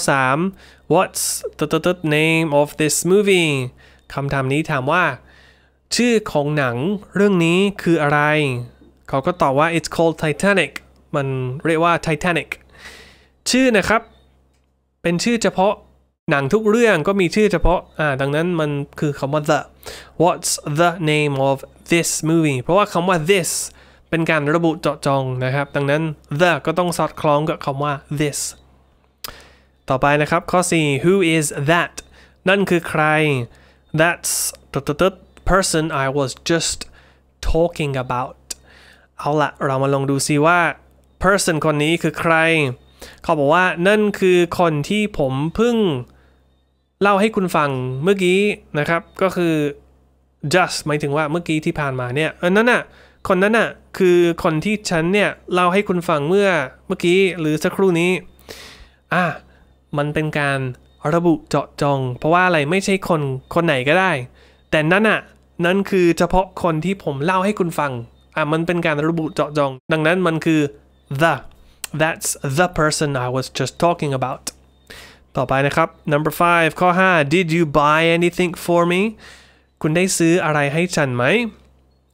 3 what's the name of this movie คำถามนี้ถามว่า ชื่อของหนังเรื่องนี้คืออะไร เขาก็ตอบว่า it's called Titanic มันเรียกว่า Titanic ชื่อนะครับ เป็นชื่อเฉพาะหนังทุกเรื่องก็มีชื่อเฉพาะ อ่าดังนั้นมันคือคำว่า the what's the name of this movie เพราะว่าคำว่า this เป็นการระบุเจาะจงนะครับ ดังนั้น the ก็ต้องสอดคล้องกับคำว่า this ต่อไปนะครับ ข้อ4 who is that นั่นคือใคร that's the person I was just talking about เอาละเรามาลองดูซิว่า person คนนี้คือใคร เขาบอกว่านั่นคือคนที่ผมเพิ่ง เล่าให้คุณฟังเมื่อกี้นะครับ ก็คือ just หมายถึงว่าเมื่อกี้ที่ผ่านมาเนี่ยอันนั้นน่ะ คนนั้นน่ะ คือคนที่ฉันเนี่ย เล่าให้คุณฟังเมื่อเมื่อกี้หรือสักครู่นี้ อ่ะมันเป็นการระบุเจาะจงเพราะว่าอะไรไม่ใช่คนคนไหนก็ได้ แต่นั่นอะนั่นคือเฉพาะคนที่ผมเล่าให้คุณฟังอ่ะมันเป็นการระบุเจาะจงดังนั้นมันคือ the that's the person I was just talking about ต่อไปนะครับ number five ข้อ5 did you buy anything for me คุณได้ซื้ออะไรให้ฉันไหม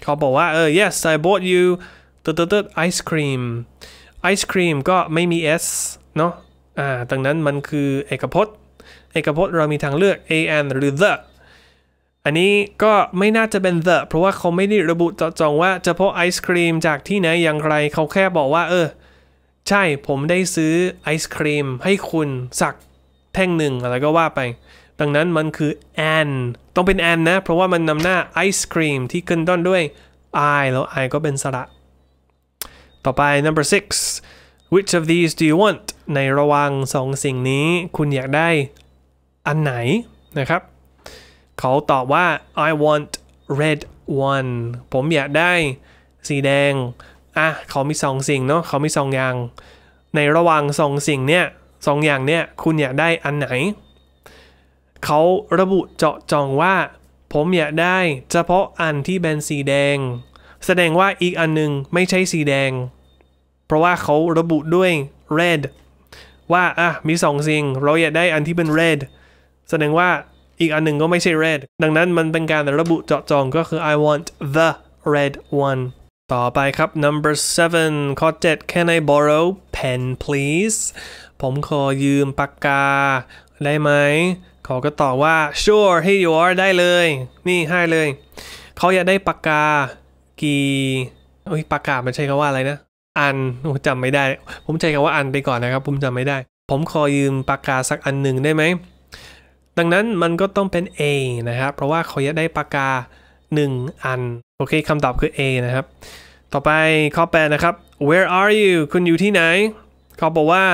เขาบอกว่าเออ yes I bought you ตึ๊ตึ๊ด ice cream ice cream ก็ไม่มี s เนาะอ่าดังนั้นมันคือเอกพจน์ เอกพจน์เรามีทางเลือก a n หรือ the อันนี้ก็ไม่น่าจะเป็น the เพราะว่าเขาไม่ได้ระบุจจองว่าเฉพาะไอศครีมจากที่ไหนอย่างไรเขาแค่บอกว่า เออ ใช่ผมได้ซื้อไอศครีมให้คุณสักแท่งหนึ่งอะไรก็ว่าไปดังนั้นมันคือ an ต้องเป็น an นะ เพราะว่ามันนำหน้าไอศครีมที่ขึ้นต้นด้วย i แล้ว i ก็เป็นสระ ต่อไป number six which of these do you want ในระวังสองสิ่งนี้คุณอยากได้อันไหนนะครับ เขาตอบว่า I want red one ผมอยากได้สีแดงอ่ะเขามีสองสิ่งเนาะเขามีสองอย่างในระหว่างสองสิ่งเนี่ยสองอย่างเนี่ยคุณอยากได้อันไหน เขาระบุเจาะจองว่า ผมอยากได้เฉพาะอันที่เป็นสีแดง แสดงว่าอีกอันนึงไม่ใช่สีแดง เพราะว่าเขาระบุด้วย red ว่าอ่ะมี2สสิ่ง เราอยากได้อันที่เป็น red แสดงว่าอีกอันหนึ่งก็ไม่ใช่ red ดังนั้นมันเป็นการระบุเจาะจงก็คือ I want the red one ต่อไปครับ number seven ข้อ7 Can I borrow pen please ผมขอยืมปากกา ได้ไหมเขาก็ตอบว่า sure here you are ได้เลย นี่ ให้เลย เขาอยากได้ปากกา กี่ปากกา มันใช้คำว่าอะไรนะอันจำไม่ได้ ผมใช้คำว่าอันไปก่อนนะครับ ผมจำไม่ได้ ผมขอยืมปากกาสักอันหนึ่งได้ไหม ดังนั้นมันก็ต้องเป็น A นะครับ เพราะว่าเขาอยากได้ปากกา 1 อัน โอเคคำตอบคือ A นะครับ ต่อไปข้อแปนะครับ where are you คุณอยู่ที่ไหนเขาบอกว่า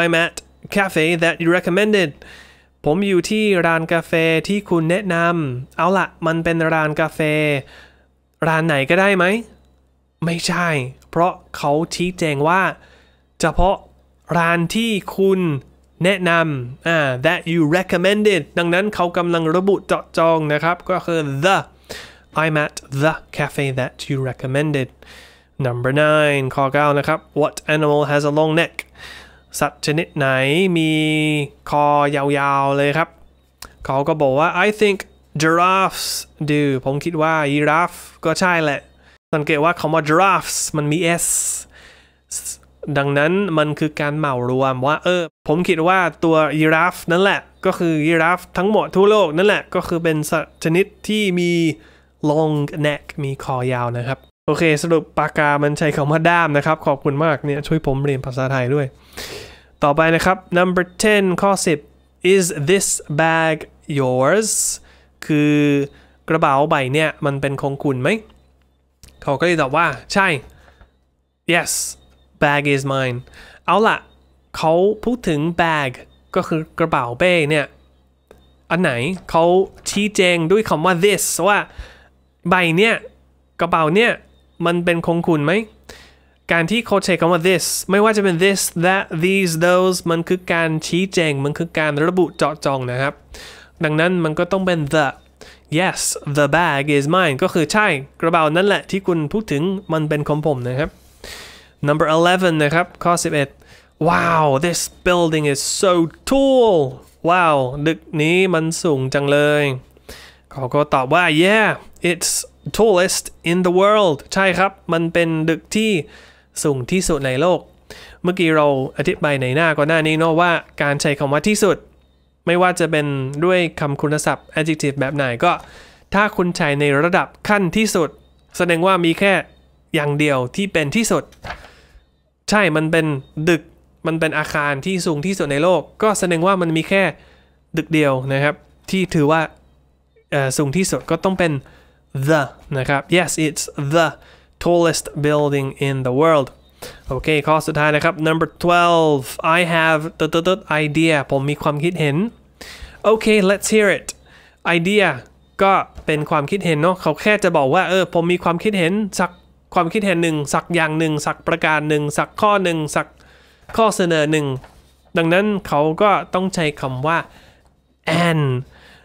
I'm at cafe that you recommended ผมอยู่ที่ร้านกาแฟที่คุณแนะนำเอาละมันเป็นร้านกาแฟร้านไหนก็ได้ไหมไม่ใช่เพราะเขาชี้แจงว่าเฉพาะร้านที่คุณแนะนำอ่า that you recommended ดังนั้นเขากำลังระบุเจาะจองนะครับ ก็คือ the I'm at the cafe that you recommended number nine ข้อ9นะครับ what animal has a long neck สัตว์ชนิดไหนมีคอยาวๆเลยครับ เขาก็บอกว่า I think giraffes do ผมคิดว่ายีราฟก็ใช่แหละสังเกตว่าคำว่า drafts มันมี s ดังนั้นมันคือการเหมารวมว่าเออผมคิดว่าตัวยีราฟนั่นแหละก็คือยีราฟทั้งหมดทั่วโลก นั่นแหละก็คือเป็นสัตว์ชนิดที่มี long neck มีคอยาวนะครับ โอเค สรุปปากกา มันใช้คำว่าด้ามนะครับ ขอบคุณมากเนี่ยช่วยผมเรียนภาษาไทยด้วย ต่อไปนะครับ number 10 ข้อ 10 is this bag yours คือกระเป๋าใบเนี่ยมันเป็นของคุณไหมเขาก็เลยตอบว่าใช่ yes bag is mine เอาละเขาพูดถึง bag ก็คือกระเป๋าเป้เนี่ย อันไหนเขาชี้แจงด้วยคำว่า this ว่าใบเนี่ยกระเป๋าเนี่ย มันเป็นของคุณไหม การที่เขาใช้คำว่า this ไม่ว่าจะเป็น this that these those มันคือการชี้แจงมันคือการระบุเจาะจงนะครับ ดังนั้นมันก็ต้องเป็น the yes the bag is mine ก็คือใช่กระเป๋านั่นแหละที่คุณพูดถึงมันเป็นของผมนะครับ number 11 นะครับข้อ11 wow this building is so tall Wow ดึกนี้มันสูงจังเลย เขาก็ตอบว่า yeah it's tallest in the world ใช่ครับมันเป็นดึกที่สูงที่สุดในโลก เมื่อกี้เราอธิบายในหน้าก่อนหน้านี้เนาะว่าการใช้คำว่าที่สุดไม่ว่าจะเป็นด้วยคำคุณศัพท์ adjective แบบไหนก็ ถ้าคุณใช้ในระดับขั้นที่สุด แสดงว่ามีแค่อย่างเดียวที่เป็นที่สุด ใช่มันเป็นดึก มันเป็นอาคารที่สูงที่สุดในโลก ก็แสดงว่ามันมีแค่ดึกเดียวนะครับ ที่ถือว่าสูงที่สุดก็ต้องเป็น the นะครับ yes it's the tallest building in the world โอเคข้อสุดท้ายนะครับ number 12 I have the the the idea ผมมีความคิดเห็น โอเค let's hear it idea ก็เป็นความคิดเห็นเนาะเขาแค่จะบอกว่าเออผมมีความคิดเห็นสักความคิดเห็นหนึ่งสักอย่างหนึ่งสักประการหนึ่งสักข้อหนึ่งสักข้อเสนอหนึ่งดังนั้น เขาก็ต้องใช้คำว่า a n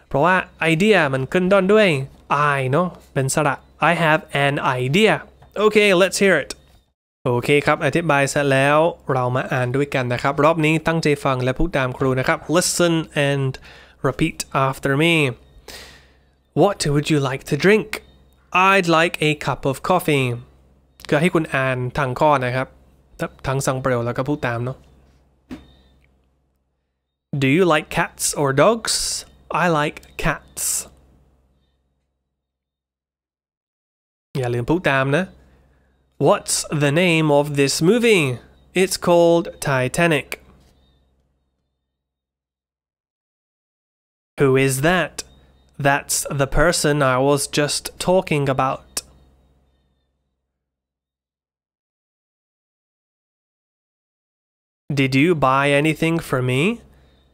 เพราะว่าไอเดียมันขึ้นด้นด้วย I เนาะเป็นสระ I have an idea โอเค let's hear it โอเคครับ อธิบายเสร็จแล้วเรามาอ่านด้วยกันนะครับ รอบนี้ตั้งใจฟังและพูดตามครูนะครับ listen and repeat after me what would you like to drink I'd like a cup of coffee ก็ให้คุณอ่านทางข้อนะครับ ทั้งสังเปรียวแล้วก็พูดตามเนาะ Do you like cats or dogs I like cats อย่าลืมพูดตามนะ What's the name of this movie? It's called Titanic. Who is that? That's the person I was just talking about. Did you buy anything for me?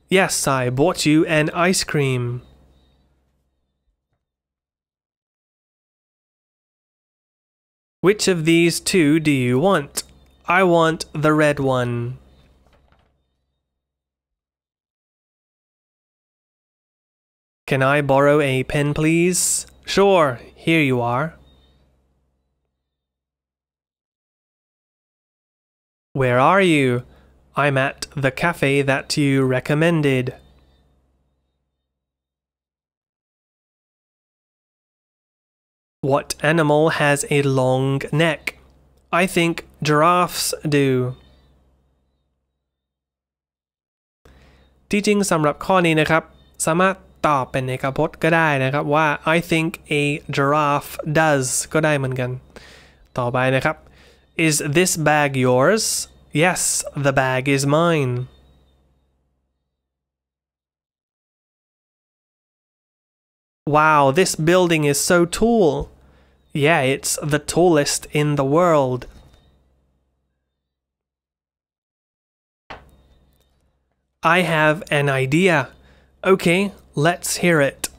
Yes, I bought you an ice cream. Which of these two do you want? I want the red one. Can I borrow a pen, please? Sure, here you are. Where are you? I'm at the cafe that you recommended. What animal has a long neck? I think giraffes do. จริงๆสำหรับข้อนี้นะครับ I think a giraffe does ก็ได้เหมือนกัน Is this bag yours? Yes, the bag is mine. Wow, this building is so tall yeah, it's the tallest in the world. I have an idea. Okay, let's hear it.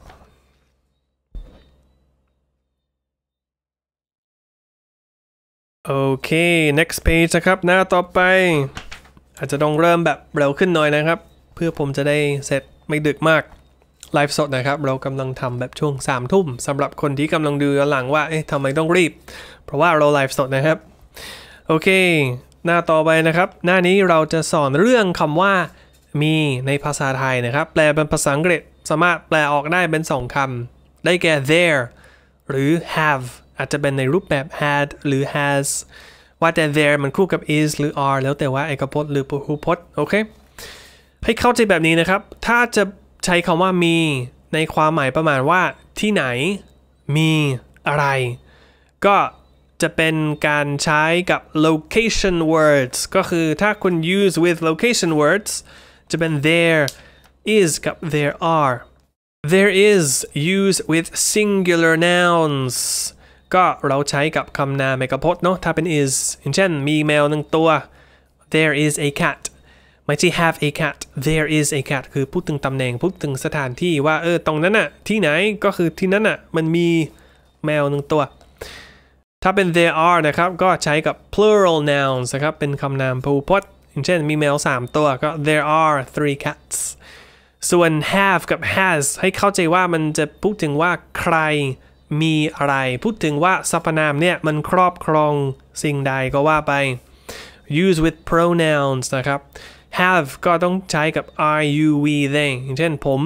Okay next page นะครับ หน้าต่อไปไลฟ์สดนะครับเรากำลังทำแบบช่วง3ามทุ่มสำหรับคนที่กำลังดูหลังว่าเอ๊ะทำไมต้องรีบ เพราะว่าเราไลฟ์สดนะครับ โอเค หน้าต่อไปนะครับ หน้านี้เราจะสอนเรื่องคำว่า มีในภาษาไทยนะครับ แปลเป็นภาษาอังกฤษ สามารถแปลออกได้เป็น 2 คำ ได้แก่ there หรือ have อาจจะเป็นในรูปแบบ had หรือ has ว่าแต่ there มันคู่กับ is หรือ are แล้วแต่ว่าเอกพจน์ หรือพหูพจน์โอเคให้เข้าใจแบบนี้นะครับ ถ้าจะใช้คำว่ามีในความหมายประมาณว่าที่ไหนมีอะไร ก็จะเป็นการใช้กับ location words ก็คือถ้าคุณ use with location words จะเป็น there is กับ there are there is u s e with singular nouns ก็เราใช้กับคำนามเอกพจน์เนาะถ้าเป็น is เช่นมีแมวหนึ่งตัว there is a cat ไม่ใช่ have a cat there is a cat คือพูดถึงตำแหน่งพูดถึงสถานที่ว่าเออตรงนั้นน่ะ ที่ไหนก็คือที่นั้นน่ะมันมีแมวหนึ่งตัว ถ้าเป็น there are นะครับก็ใช้กับ plural nouns นะครับเป็นคำนามพหูพจน์เช่นมีแมว3ตัว ก็ there are three cats ส่วน have กับ has ให้เข้าใจว่ามันจะพูดถึงว่าใครมีอะไร พูดถึงว่าสรรพนามเนี่ยมันครอบครองสิ่งใดก็ว่าไป use with pronouns นะครับ have ก็ต้องใช้กับ are you we they อย่างเช่น ผม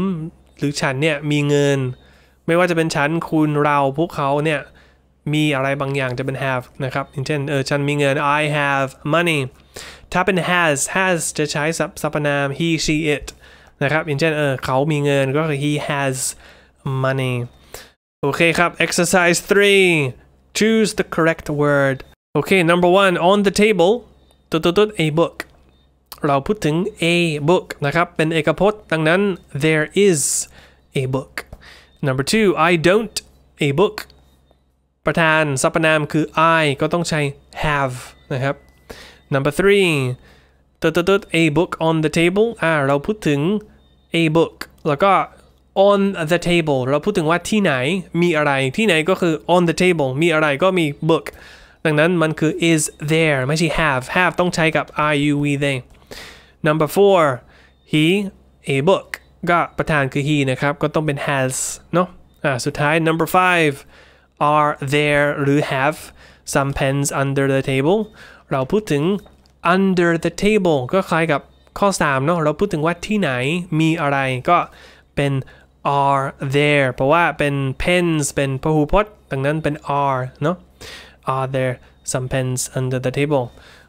หรือฉันเนี่ย มีเงิน ไม่ว่าจะเป็นฉันคุณเราพวกเขาเนี่ย มีอะไรบางอย่างจะเป็น have นะครับอย่างเช่นเออฉันมีเงิน I have money ถ้าเป็น has has จะใช้สรรพนาม he she it นะครับอย่างเช่นเออเขามีเงิน ก็คือ he has money โอเคครับ exercise 3 choose the correct word โอเค number one on the table ตุ๊ดด a book เราพูดถึง a book นะครับ เป็นเอกพจน์ ดังนั้น there is a book number two I don't a book ประธานสรรพนามคือ I ก็ต้องใช้ have นะครับ number three ตตต a book on the table อ่าเราพูดถึง a book แล้วก็ on the table เราพูดถึงว่าที่ไหน มีอะไร ที่ไหนก็คือ on the table มีอะไรก็มี book ดังนั้น มันคือ is there ไม่ใช่ have have ต้องใช้กับ are you we they number four he a book ก็ประธานคือ he นะครับ ก็ต้องเป็น has เนาะสุดท้าย number five are there หรือ have some pens under the table เราพูดถึง under the table ก็คล้ายกับข้อ3เนาะเราพูดถึงว่าที่ไหนมีอะไร ก็เป็น are there เพราะว่าเป็น pens เป็นพหูพจน์ ดังนั้นเป็น are เนาะ are there some pens under the table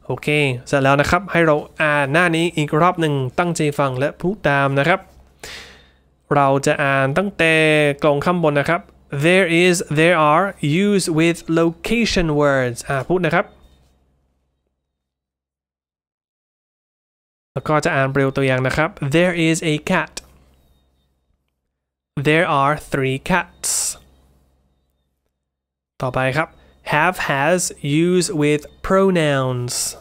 โอเคเสร็จแล้วนะครับให้เราอ่านหน้านี้อีกรอบหนึ่งตั้งใจฟังและพูดตามนะครับ เราจะอ่านตั้งแต่กล่องข้าบนนะครับ there is there are used with location words อ่าพูดนะครับ แล้วก็จะอ่านเร็วตัวอย่างนะครับ there is a cat there are three cats ต่อไปครับ Have, has, use with pronouns.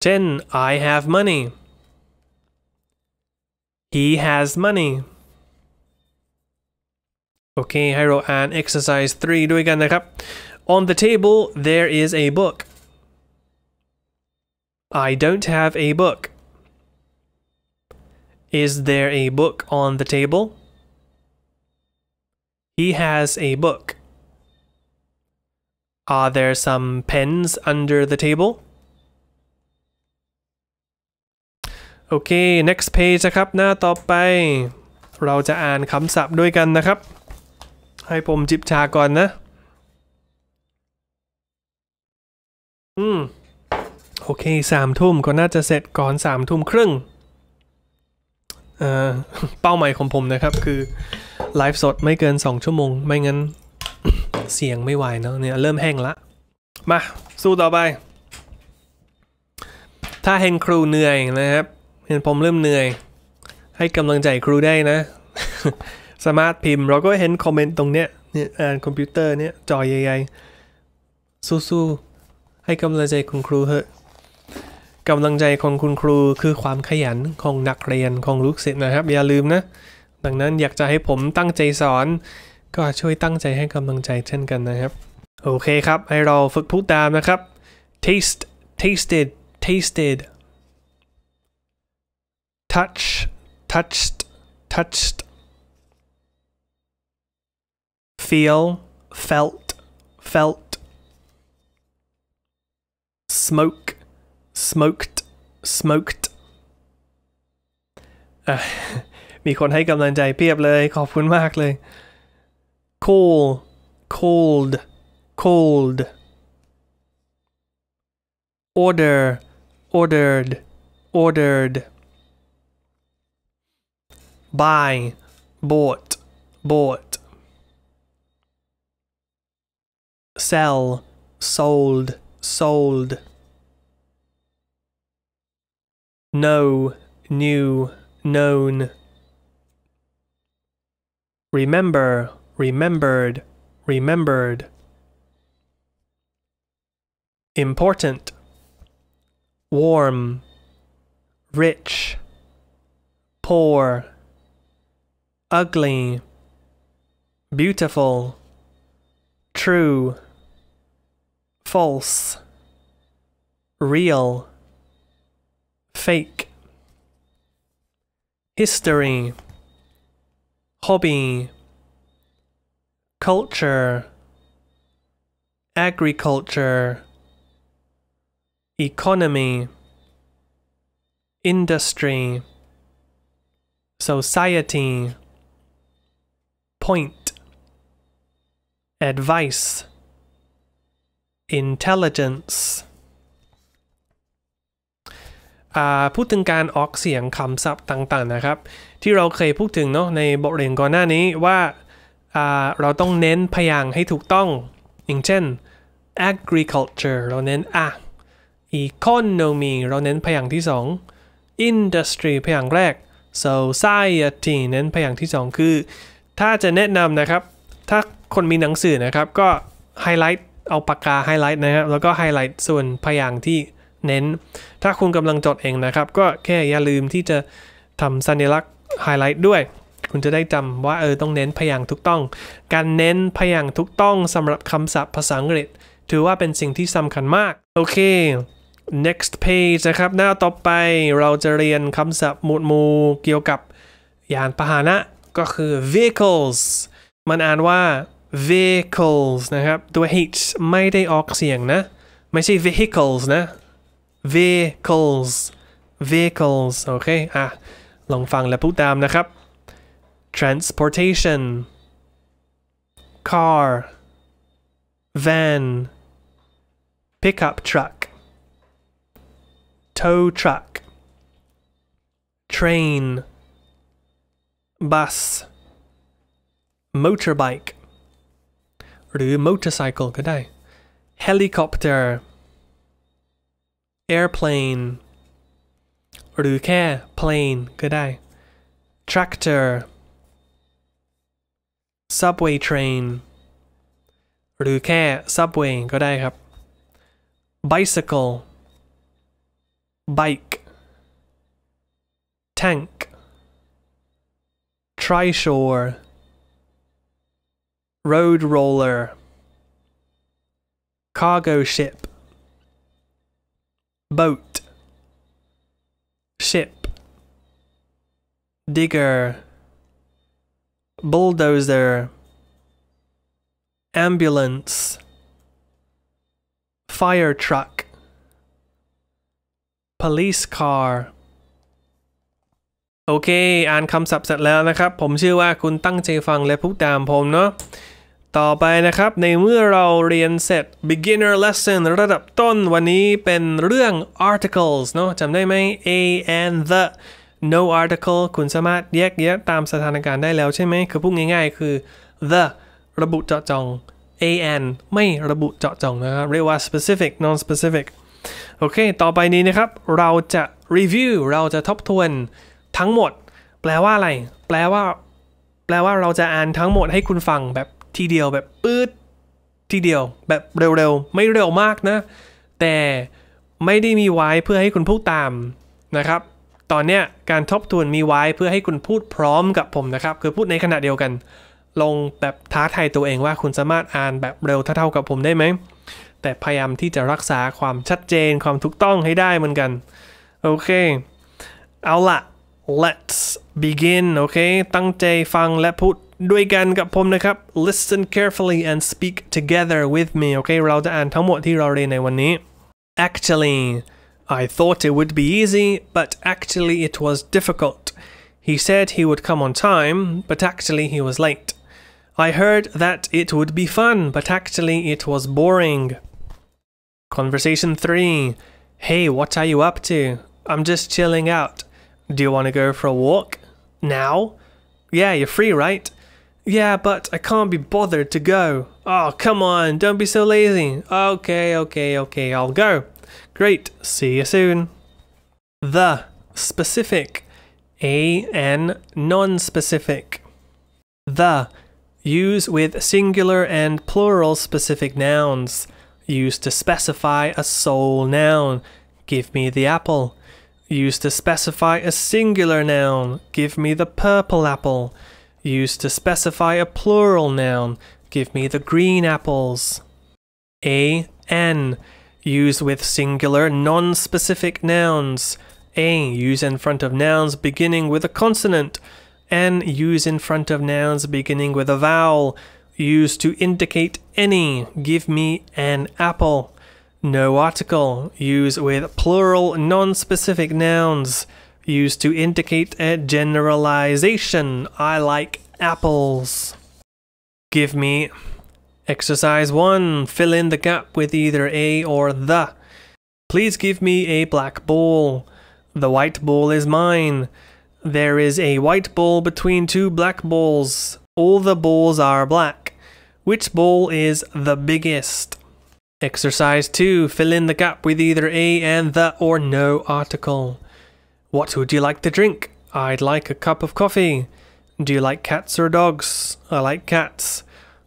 10. I have money. He has money. Okay, Hiro, and exercise 3 Do we get ด้วยกันนะครับ On the table, there is a book. I don't have a book. Is there a book on the table? He has a book. Are there some pens under the table? Okay, next page นะครับ หน้าต่อไปเราจะอ่านคำศัพท์ด้วยกันนะครับ ให้ผมจิบชาก่อนนะ อืม โอเคสามทุ่มก็น่าจะเสร็จก่อนสามทุ่มครึ่งเป้าหมายของผมนะครับคือไลฟ์สดไม่เกิน 2 ชั่วโมง ไม่งั้น เสียงไม่ไหวเนาะเนี่ยเริ่มแห้งละมาสู้ต่อไป ถ้าเห็นครูเหนื่อยนะครับเห็นผมเริ่มเหนื่อย ให้กำลังใจครูได้นะสามารถพิมพ์เราก็เห็นคอมเมนต์ตรงเนี้ยเนี่ยอ่านคอมพิวเตอร์เนี่ยจอใหญ่ๆสู้ๆให้กำลังใจคุณครูเถอะกำลังใจของคุณครูคือความขยันของนักเรียนของลูกศิษย์นะครับ อย่าลืมนะดังนั้นอยากจะให้ผมตั้งใจสอน ก็ช่วยตั้งใจให้กำลังใจเช่นกันนะครับโอเคครับ ให้เราฝึกพูดตามนะครับ taste tasted tasted touch touched touched feel felt felt smoke smoked smoked มีคนให้กำลังใจเพียบเลยขอบคุณมากเลย cool cold cold order ordered ordered buy bought bought sell sold sold know knew known remember, remembered, remembered. Important, warm, rich, poor, ugly, beautiful, true, false, real, fake, history hobby, culture, agriculture, economy, industry, society, point, advice, intelligence. พูดถึงการออกเสียงคำศัพท์ต่างๆนะครับ ที่เราเคยพูดถึงเนาะในบทเรียนก่อนหน้านี้ว่าเราต้องเน้นพยางค์ให้ถูกต้อง อย่างเช่น agriculture เราเน้นอ่ะ economy เราเน้นพยางค์ที่ 2 industry พยางค์แรก society เน้นพยางค์ที่ 2 คือ ถ้าจะแนะนำนะครับ ถ้าคนมีหนังสือนะครับก็ไฮไลท์เอาปากกาไฮไลท์นะครับแล้วก็ไฮไลท์ส่วนพยางค์ที่เน้น ถ้าคุณกำลังจดเองนะครับก็แค่อย่าลืมที่จะทำสัญลักษณ์ไฮไลท์ด้วย คุณจะได้จำว่าเออต้องเน้นพยางค์ทุกต้อง การเน้นพยางค์ทุกต้องสำหรับคำศัพท์ภาษาอังกฤษ ถือว่าเป็นสิ่งที่สำคัญมาก โอเค next page นะครับหน้าต่อไปเราจะเรียนคำศัพท์หมวดหมู่เกี่ยวกับยานพาหนะก็คือ vehicles มันอ่านว่า vehicles นะครับตัว h ไม่ได้ออกเสียงนะ ไม่ใช่ vehicles นะ vehicles vehicles โอเคอ่ะลองฟังและพูดตามนะครับ ah, transportation car van pickup truck tow truck train bus motorbike หรือ motorcycle ก็ได้ helicopter airplane หรือแค่ plane ก็ได้ tractor subway train หรือแค่ subway ก็ได้ครับ bicycle bike tank trishore road roller cargo ship boat, ship, digger, bulldozer, ambulance, fire truck, police car โอเค อ่านคำศัพท์เสร็จแล้วนะครับ ผมเชื่อว่าคุณตั้งใจฟังและพูดตามผมเนาะต่อไปนะครับในเมื่อเราเรียนเสร็จ beginner lesson ระดับต้นวันนี้เป็นเรื่อง articles เนาะจำได้ไหม a and the no article คุณสามารถแยกแยะตามสถานการณ์ได้แล้วใช่ไหม คือพูดง่ายๆคือ the ระบุเจาะจง a and ไม่ระบุเจาะจงนะครับเรียกว่า specific non specific โอเค ต่อไปนี้นะครับ เราจะ review เราจะทบทวนทั้งหมด แปลว่าอะไร แปลว่า แปลว่าเราจะอ่านทั้งหมดให้คุณฟังแบบทีเดียวแบบปื๊ดทีเดียวแบบเร็วๆไม่เร็วมากนะแต่ไม่ได้มีไว้เพื่อให้คุณพูดตามนะครับ ตอนเนี้ยการทบทวนมีไว้เพื่อให้คุณพูดพร้อมกับผมนะครับคือพูดในขณะเดียวกันลงแบบท้าทายตัวเองว่า คุณสามารถอ่านแบบเร็วเท่าๆกับผมได้ไหมแต่พยายามที่จะรักษาความชัดเจนความถูกต้องให้ได้เหมือนกันโอเคเอาละ let's begin โอเคตั้งใจฟังและพูดด้วยกันกับผมนะครับ listen carefully and speak together with me โอเคเราจะอ่านทั้งหมดที่เราเรียนในวันนี้ actually I thought it would be easy but actually it was difficult he said he would come on time but actually he was late I heard that it would be fun but actually it was boring conversation 3 hey what are you up to I'm just chilling out do you want to go for a walk now yeah you're free right yeah, but I can't be bothered to go. Oh, come on, don't be so lazy. Okay, okay, okay, I'll go. Great, see you soon. The specific, an non-specific. The, use with singular and plural specific nouns. Used to specify a sole noun. Give me the apple. Used to specify a singular noun. Give me the purple apple used to specify a plural noun. Give me the green apples. A, N, used with singular non-specific nouns. A, use in front of nouns beginning with a consonant. N, use in front of nouns beginning with a vowel. Used to indicate any. Give me an apple. No article. Use with plural non-specific nouns used to indicate a generalization. I like apples. Give me exercise 1. Fill in the gap with either A or the. Please give me a black ball. The white ball is mine. There is a white ball between two black balls. All the balls are black. Which ball is the biggest? Exercise 2. Fill in the gap with either a and the or no article. What would you like to drink? I'd like a cup of coffee. Do you like cats or dogs? I like cats.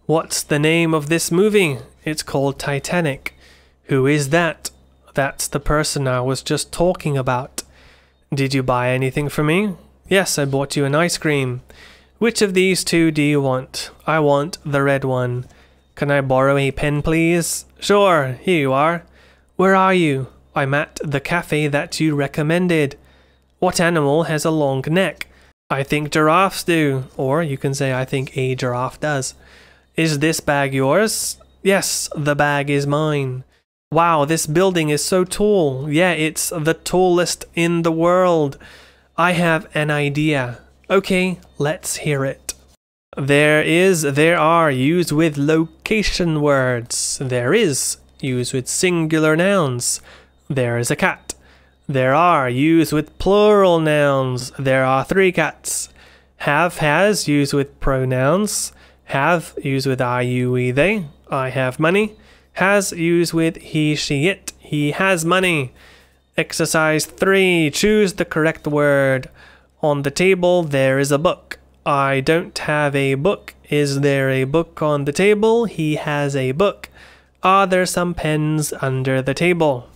What's the name of this movie? It's called Titanic. Who is that? That's the person I was just talking about. Did you buy anything for me? Yes, I bought you an ice cream. Which of these two do you want? I want the red one. Can I borrow a pen, please? Sure, here you are. Where are you? I'm at the cafe that you recommended. What animal has a long neck? I think giraffes do. Or you can say, I think a giraffe does. Is this bag yours? Yes, the bag is mine. Wow, this building is so tall. Yeah, it's the tallest in the world. I have an idea. Okay, let's hear it. There is, there are, used with location words. There is, used with singular nouns. There is a cat. There are, used with plural nouns. There are three cats. Have, has, used with pronouns. Have, used with I, you, we, they. I have money. Has, used with he, she, it. He has money. Exercise 3. Choose the correct word. On the table, there is a book. I don't have a book. Is there a book on the table? He has a book. Are there some pens under the table?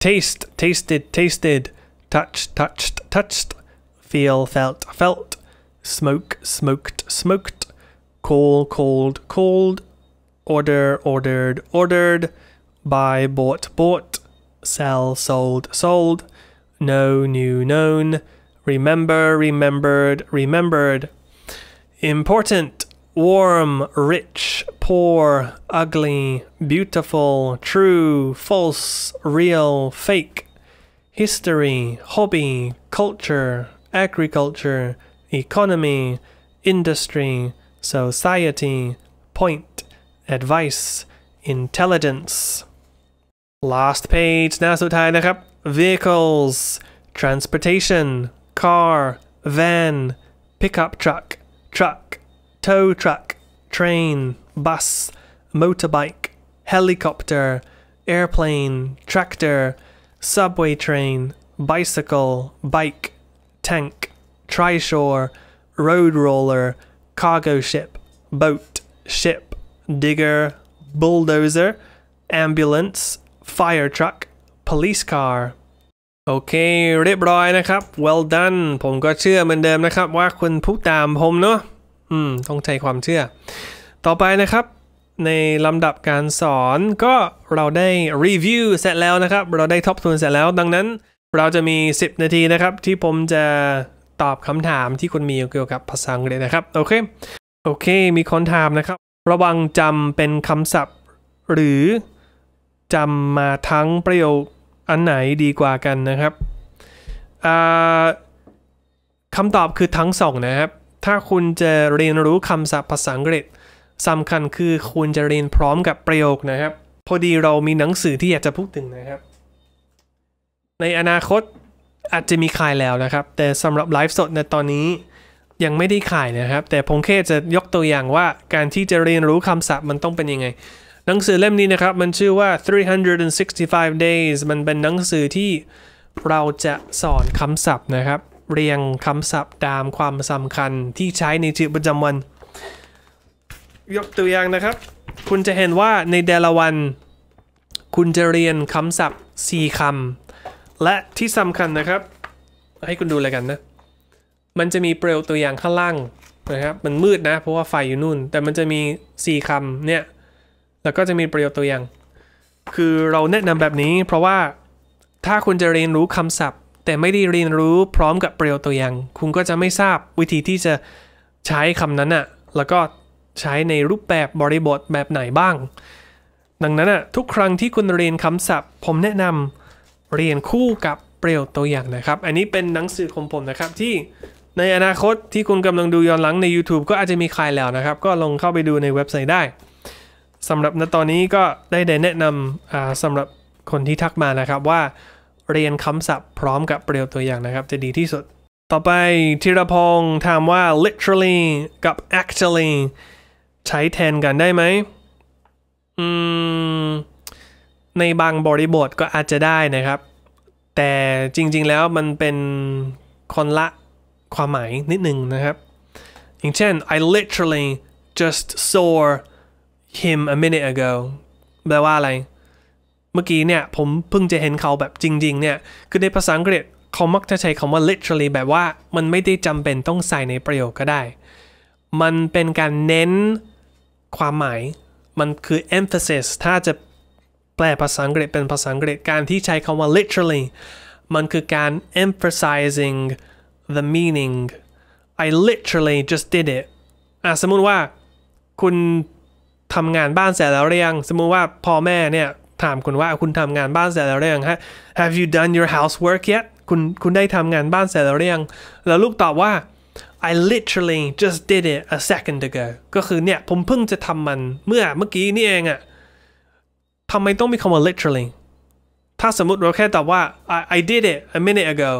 Taste, tasted, tasted, touch, touched, touched, feel, felt, felt, smoke, smoked, smoked, Call, cold, cold, order, ordered, ordered, buy, bought, bought, sell, sold, sold, know, new, known, remember, remembered, remembered, important, warm, rich, poor, ugly, beautiful, true, false, real, fake, history, hobby, culture, agriculture, economy, industry, society, point, advice, intelligence. Last page หน้าสุดท้ายนะครับ vehicles transportation car van pickup truck truck tow truck, train, bus, motorbike, helicopter, airplane, tractor, subway train, bicycle, bike, tank, trishore, road roller, cargo ship, boat, ship, digger, bulldozer, ambulance, fire truck, police car โอเคเรียบร้อยนะครับ well done ผมก็เชื่อเหมือนเดิมนะครับว่าคุณผู้ตามผมเนาะอืมต้องใจความเชื่อ ต่อไปนะครับ ในลำดับการสอนก็เราได้รีวิวเสร็จแล้วนะครับ เราได้ทบทวนเสร็จแล้ว ดังนั้น เราจะมี 10 นาทีนะครับ ที่ผมจะตอบคำถามที่คุณมีเกี่ยวกับภาษาอังกฤษนะครับ โอเคโอเคมีคนถามนะครับ ระวังจำเป็นคำศัพท์ หรือจำมาทั้งประโยคอันไหนดีกว่ากันนะครับคำตอบคือทั้งสองนะครับถ้าคุณจะเรียนรู้คำศัพท์ภาษาอังกฤษสำคัญคือคุณจะเรียนพร้อมกับประโยคนะครับ พอดีเรามีหนังสือที่อยากจะพูดถึงนะครับ ในอนาคตอาจจะมีขายแล้วนะครับ แต่สำหรับไลฟ์สดในตอนนี้ยังไม่ได้ขายนะครับ แต่ผมแค่จะยกตัวอย่างว่าการที่จะเรียนรู้คำศัพท์มันต้องเป็นยังไง หนังสือเล่มนี้นะครับ มันชื่อว่า 365 days มันเป็นหนังสือที่เราจะสอนคำศัพท์นะครับเรียงคำศัพท์ตามความสำคัญที่ใช้ในชีวิตประจำวันยกตัวอย่างนะครับ คุณจะเห็นว่าในแต่ละวัน คุณจะเรียนคำศัพท์4คำและที่สำคัญนะครับ ให้คุณดูเลยกันนะมันจะมีเปลวตัวอย่างข้างล่างนะครับมันมืดนะเพราะว่าไฟอยู่นู่น แต่มันจะมี 4คำเนี่ยแล้วก็จะมีเปลวตัวอย่าง คือเราแนะนำแบบนี้เพราะว่าถ้าคุณจะเรียนรู้คำศัพท์แต่ไม่ได้เรียนรู้พร้อมกับประโยวตัวอย่าง คุณก็จะไม่ทราบวิธีที่จะใช้คำนั้นอะแล้วก็ใช้ในรูปแบบบริบทแบบไหนบ้าง ดังนั้นอะทุกครั้งที่คุณเรียนคำศัพท์ ผมแนะนำเรียนคู่กับประโยวตัวอย่างนะครับ อันนี้เป็นหนังสือของผมนะครับ ที่ในอนาคตที่คุณกำลังดูย้อนหลังใน YouTube ก็อาจจะมีคลายแล้วนะครับ ก็ลงเข้าไปดูในเว็บไซต์ได้สำหรับณตอนนี้ก็ได้แนะนำสำหรับคนที่ทักมานะครับว่าเรียนคำศัพท์พร้อมกับประโยคตัวอย่างนะครับจะดีที่สุด ต่อไปธีรพงศ์ถามว่า literally กับ actually ใช้แทนกันได้ไหมอืม ในบางบริบทก็อาจจะได้นะครับ แต่จริง ๆแล้วมันเป็นคนละความหมายนิดหนึ่งนะครับ อย่างเช่น I literally just saw him a minute ago แปลว่าอะไรเมื่อกี้เนี่ยผมเพิ่งจะเห็นเขาแบบจริงๆเนี่ย คือในภาษาอังกฤษเขามักจะใช้คำว่า literally แบบว่ามันไม่ได้จำเป็นต้องใส่ในประโยคก็ได้ มันเป็นการเน้นความหมายมันคือ emphasis ถ้าจะแปลภาษาอังกฤษเป็นภาษาอังกฤษการที่ใช้คำว่า literally มันคือการ emphasizing the meaning I literally just did it อ่ะ สมมุติว่า คุณทำงานบ้านเสร็จแล้วเรียง สมมุติว่าพ่อแม่เนี่ยถามคุณว่าคุณทำงานบ้านเสร็จแล้วหรือยังฮะ Have you done your housework yet คุณคุณได้ทำงานบ้านเสร็จแล้วหรือยัง แล้วลูกตอบว่า I literally just did it a second ago ก็คือเนี่ยผมเพิ่งจะทำมันเมื่อเมื่อกี้นี่เองอะทำไมต้องมีคำว่า literally ถ้าสมมติเราแค่ตอบว่า I, I did it a minute ago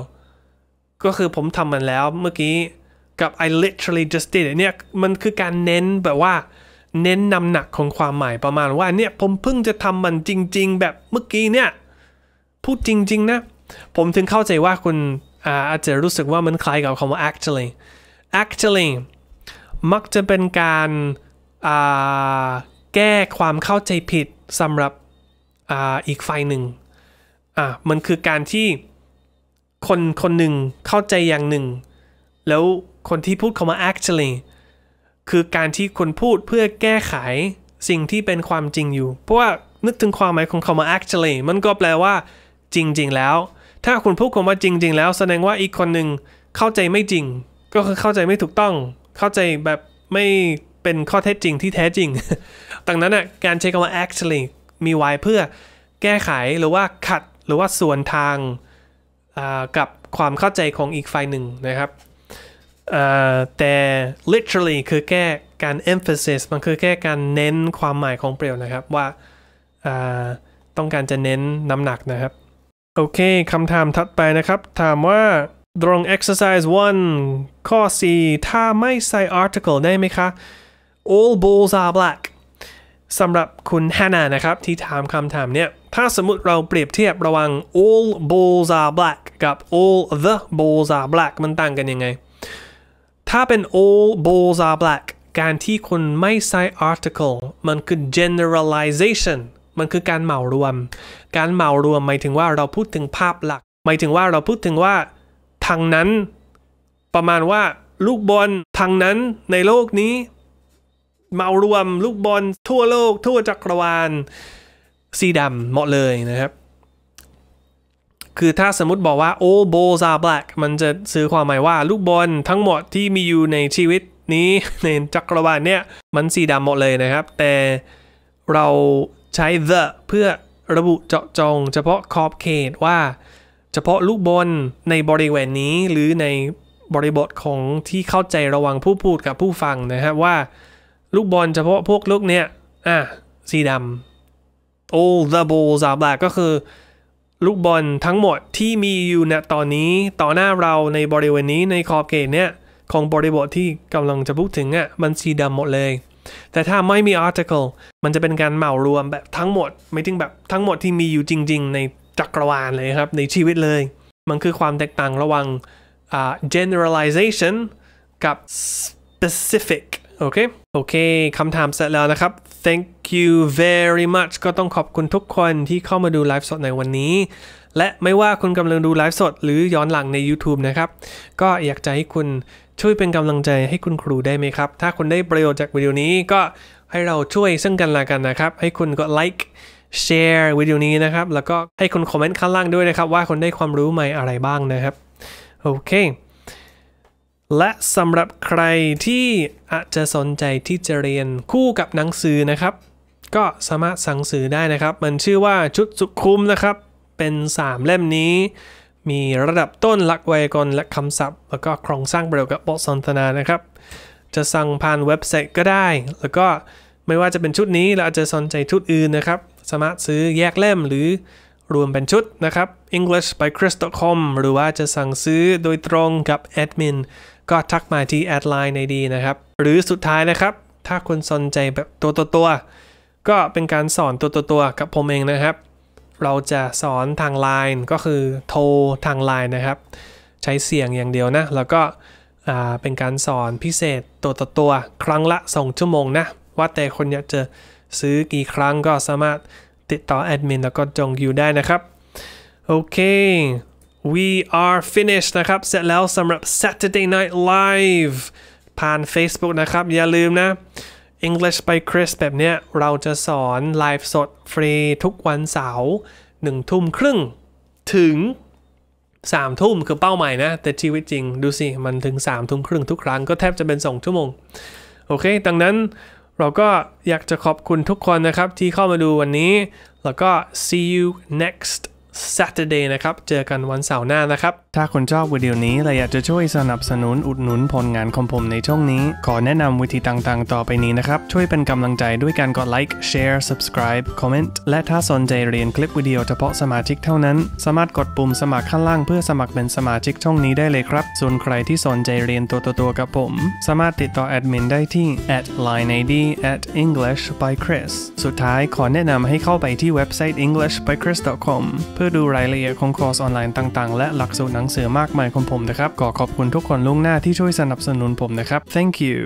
ก็คือผมทำมันแล้วเมื่อกี้ กับ I literally just did it เนี่ยมันคือการเน้นแบบว่าเน้นนำหนักของความหมายประมาณว่าเนี่ยผมเพิ่งจะทำมันจริงๆแบบเมื่อกี้เนี่ย พูดจริงๆนะ ผมถึงเข้าใจว่าคุณอาจจะรู้สึกว่ามันคล้ายกับคำว่า actually actually มักจะเป็นการแก้ความเข้าใจผิดสำหรับออีกฝ่ายหนึ่ง มันคือการที่ คนคนหนึ่งเข้าใจอย่างหนึ่ง แล้วคนที่พูดคำว่า actually คือการที่คนพูดเพื่อแก้ไขสิ่งที่เป็นความจริงอยู่ เพราะว่านึกถึงความหมายของคำว่า actually มันก็แปลว่าจริงๆ แล้ว ถ้าคุณพูดคำว่าจริง ๆ แล้ว แสดงว่าอีกคนหนึ่งเข้าใจไม่จริง ก็คือเข้าใจไม่ถูกต้องเข้าใจแบบไม่เป็นข้อเท็จจริงที่แท้จริง ดังนั้นอ่ะการใช้คำว่า actually มีไว้เพื่อแก้ไขหรือว่าขัดหรือว่าส่วนทางกับความเข้าใจของอีกฝ่ายหนึ่งนะครับแต่ literally คือแก้การ emphasis มันคือแก้การเน้นความหมายของประโยคนะครับ ว่าต้องการจะเน้นน้ำหนักนะครับ โอเคคำถามถัดไปนะครับ ถามว่าตรง exercise 1 ข้อ4ถ้าไม่ใส่ article ได้ไหมคะ all balls are black สำหรับคุณฮานานะครับที่ถามคำถามเนี้ยถ้าสมมติเราเปรียบเทียบระวัง all balls are black กับ all the balls are black มันต่างกันยังไงถ้าเป็น all bulls are black การที่คุณไม่ใส่ article มันคือ generalization มันคือการเหมารวม การเหมารวมหมายถึงว่าเราพูดถึงภาพหลัก หมายถึงว่าเราพูดถึงว่า ทางนั้นประมาณว่า ลูกบอลทางนั้นในโลกนี้ เหมารวมลูกบอลทั่วโลกทั่วจักรวาลสีดำเหมาะเลยนะครับคือถ้าสมมติบอกว่า all balls are black มันจะซื้อความหมายว่าลูกบอลทั้งหมดที่มีอยู่ในชีวิตนี้ ในจักรวาลเนี่ยมันสีดำหมดเลยนะครับ แต่เราใช้ the เพื่อระบุเจาะจงเฉพาะขอบเขตว่า เฉพาะลูกบอลในบริเวณนี้หรือในบริบทของที่เข้าใจระวังผู้พูดกับผู้ฟังนะครับว่าลูกบอลเฉพาะพวกลูกเนี่ยอ่ะสีดำ all the balls are black ก็คือลูกบอลทั้งหมดที่มีอยู่นตอนนี้ต่อหน้าเราในบริเวณนี้ในขอบเขตเนี่ยของบริบทที่กำลังจะพูดถึงอะ่ะมันสีดำหมดเลย แต่ถ้าไม่มี article มันจะเป็นการเหมารวมแบบทั้งหมด ไม่ถึงแบบทั้งหมดที่มีอยู่จริงๆในจักรวาลเลยครับ ในชีวิตเลย มันคือความแตกต่างระหว่าง uh, generalization กับ specific โอเค โอเคคำถามเสร็จแล้วนะครับ thank you very much ก็ต้องขอบคุณทุกคนที่เข้ามาดูไลฟ์สดในวันนี้ และไม่ว่าคุณกำลังดูไลฟ์สดหรือย้อนหลังใน YouTube นะครับ ก็อยากจะให้คุณช่วยเป็นกำลังใจให้คุณครูได้ไหมครับ ถ้าคุณได้ประโยชน์จากวิดีโอนี้ก็ให้เราช่วยซึ่งกันและกันนะครับ ให้คุณกดไลค์ แชร์วิดีโอนี้นะครับ แล้วก็ให้คุณคอมเมนต์ข้างล่างด้วยนะครับว่าคุณได้ความรู้ใหม่อะไรบ้างนะครับ โอเคและสำหรับใครที่อาจจะสนใจที่จะเรียนคู่กับหนังสือนะครับ ก็สามารถสั่งซื้อได้นะครับ มันชื่อว่าชุดสุขุมนะครับ เป็น3เล่มนี้ มีระดับต้นหลักไวยากรณ์และคำศัพท์แล้วก็โครงสร้างประโยคกับบทสนทนานะครับ จะสั่งผ่านเว็บไซต์ก็ได้ แล้วก็ไม่ว่าจะเป็นชุดนี้เราอาจจะสนใจชุดอื่นนะครับ สามารถซื้อแยกเล่มหรือรวมเป็นชุดนะครับ english by chris.com หรือว่าจะสั่งซื้อโดยตรงกับแอดมินก็ทักมาที่แอดไลน์ในดีนะครับ หรือสุดท้ายนะครับถ้าคนสนใจแบบตัวตัวตัวก็เป็นการสอนตัวตัวตัวกับผมเองนะครับ เราจะสอนทางไลน์ก็คือโทรทางไลน์นะครับ ใช้เสียงอย่างเดียวนะ แล้วก็เป็นการสอนพิเศษตัวต่อตัวครั้งละ 2 ชั่วโมงนะ ว่าแต่คนอยากจะซื้อกี่ครั้งก็สามารถติดต่อแอดมินแล้วก็จองคิวได้นะครับโอเค we are finished นะครับ เสร็จแล้วสำหรับ Saturday Night Live ผ่าน Facebook นะครับ อย่าลืมนะ English by Chris แบบเนี้ยเราจะสอนไลฟ์สดฟรี ทุกวันเสาร์หนึ่งทุ่มครึ่ง ถึงสามทุ่มคือเป้าหมายนะ แต่ชีวิตจริงดูสิ มันถึงสามทุ่มครึ่งทุกครั้ง ก็แทบจะเป็นสองชั่วโมงโอเค ดังนั้นเราก็อยากจะขอบคุณทุกคนนะครับที่เข้ามาดูวันนี้ แล้วก็ see you next Saturday นะครับ เจอกันวันเสาร์หน้านะครับ ถ้าคนชอบวิดีโอนี้และอยากจะช่วยสนับสนุนอุดหนุนผลงานของผมในช่องนี้ ขอแนะนำวิธีต่างๆ ต่อไปนี้นะครับ ช่วยเป็นกำลังใจด้วยการกดไลค์แชร์ subscribe comment และถ้าสนใจเรียนคลิปวิดีโอเฉพาะสมาชิกเท่านั้น สามารถกดปุ่มสมัครข้างล่างเพื่อสมัครเป็นสมาชิกช่องนี้ได้เลยครับ ส่วนใครที่สนใจเรียนตัวตตัวกับผม สามารถติดต่อแอดมินได้ที่ at line id at english by chris สุดท้ายขอแนะนำให้เข้าไปที่เว็บไซต์ english by chris com พื่อดูรายละเอียดของคอร์สออนไลน์ต่างๆ และหลักสูตรหนังสือมากมายของผมนะครับขอขอบคุณทุกคนล่วงหน้าที่ช่วยสนับสนุนผมนะครับ thank you